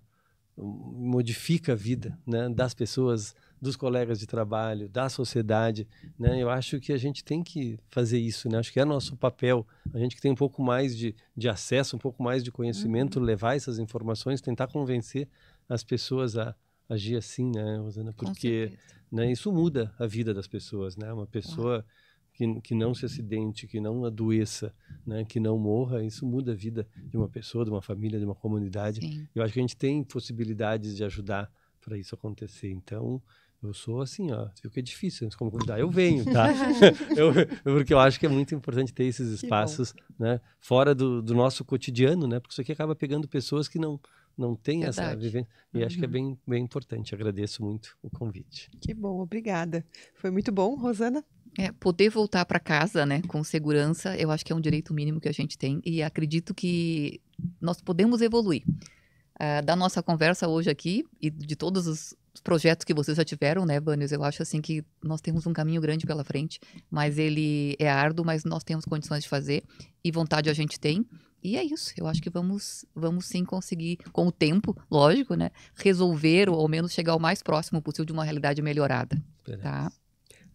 modifica a vida né, das pessoas, dos colegas de trabalho, da sociedade. Né? Eu acho que a gente tem que fazer isso, né? acho que é nosso papel. A gente que tem um pouco mais de, de acesso, um pouco mais de conhecimento, uhum. levar essas informações, tentar convencer as pessoas a agir assim, né, Rosana? Porque né, isso muda a vida das pessoas. Né? Uma pessoa. Uhum que, que não se acidente, que não adoeça, né, que não morra, isso muda a vida de uma pessoa, de uma família, de uma comunidade. Sim. Eu acho que a gente tem possibilidades de ajudar para isso acontecer. Então, eu sou assim, ó, viu que é difícil mas como convidar, eu venho, tá? *laughs* eu, porque eu acho que é muito importante ter esses espaços, né, fora do, do, nosso cotidiano, né? Porque isso aqui acaba pegando pessoas que não não têm Verdade. essa vivência. E uhum. acho que é uhum. bem, bem importante. Agradeço muito o convite. Que bom, obrigada. Foi muito bom, Rosana. É, poder voltar para casa, né, com segurança, eu acho que é um direito mínimo que a gente tem e acredito que nós podemos evoluir. Uh, da nossa conversa hoje aqui e de todos os projetos que vocês já tiveram, né, Banes, eu acho assim que nós temos um caminho grande pela frente, mas ele é árduo, mas nós temos condições de fazer e vontade a gente tem. E é isso, eu acho que vamos, vamos sim conseguir, com o tempo, lógico, né? Resolver ou ao menos chegar o mais próximo possível de uma realidade melhorada. Beleza. Tá?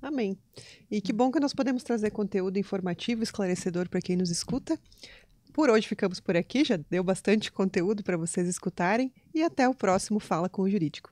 Amém. E que bom que nós podemos trazer conteúdo informativo, esclarecedor para quem nos escuta. Por hoje ficamos por aqui, já deu bastante conteúdo para vocês escutarem e até o próximo Fala com o Jurídico.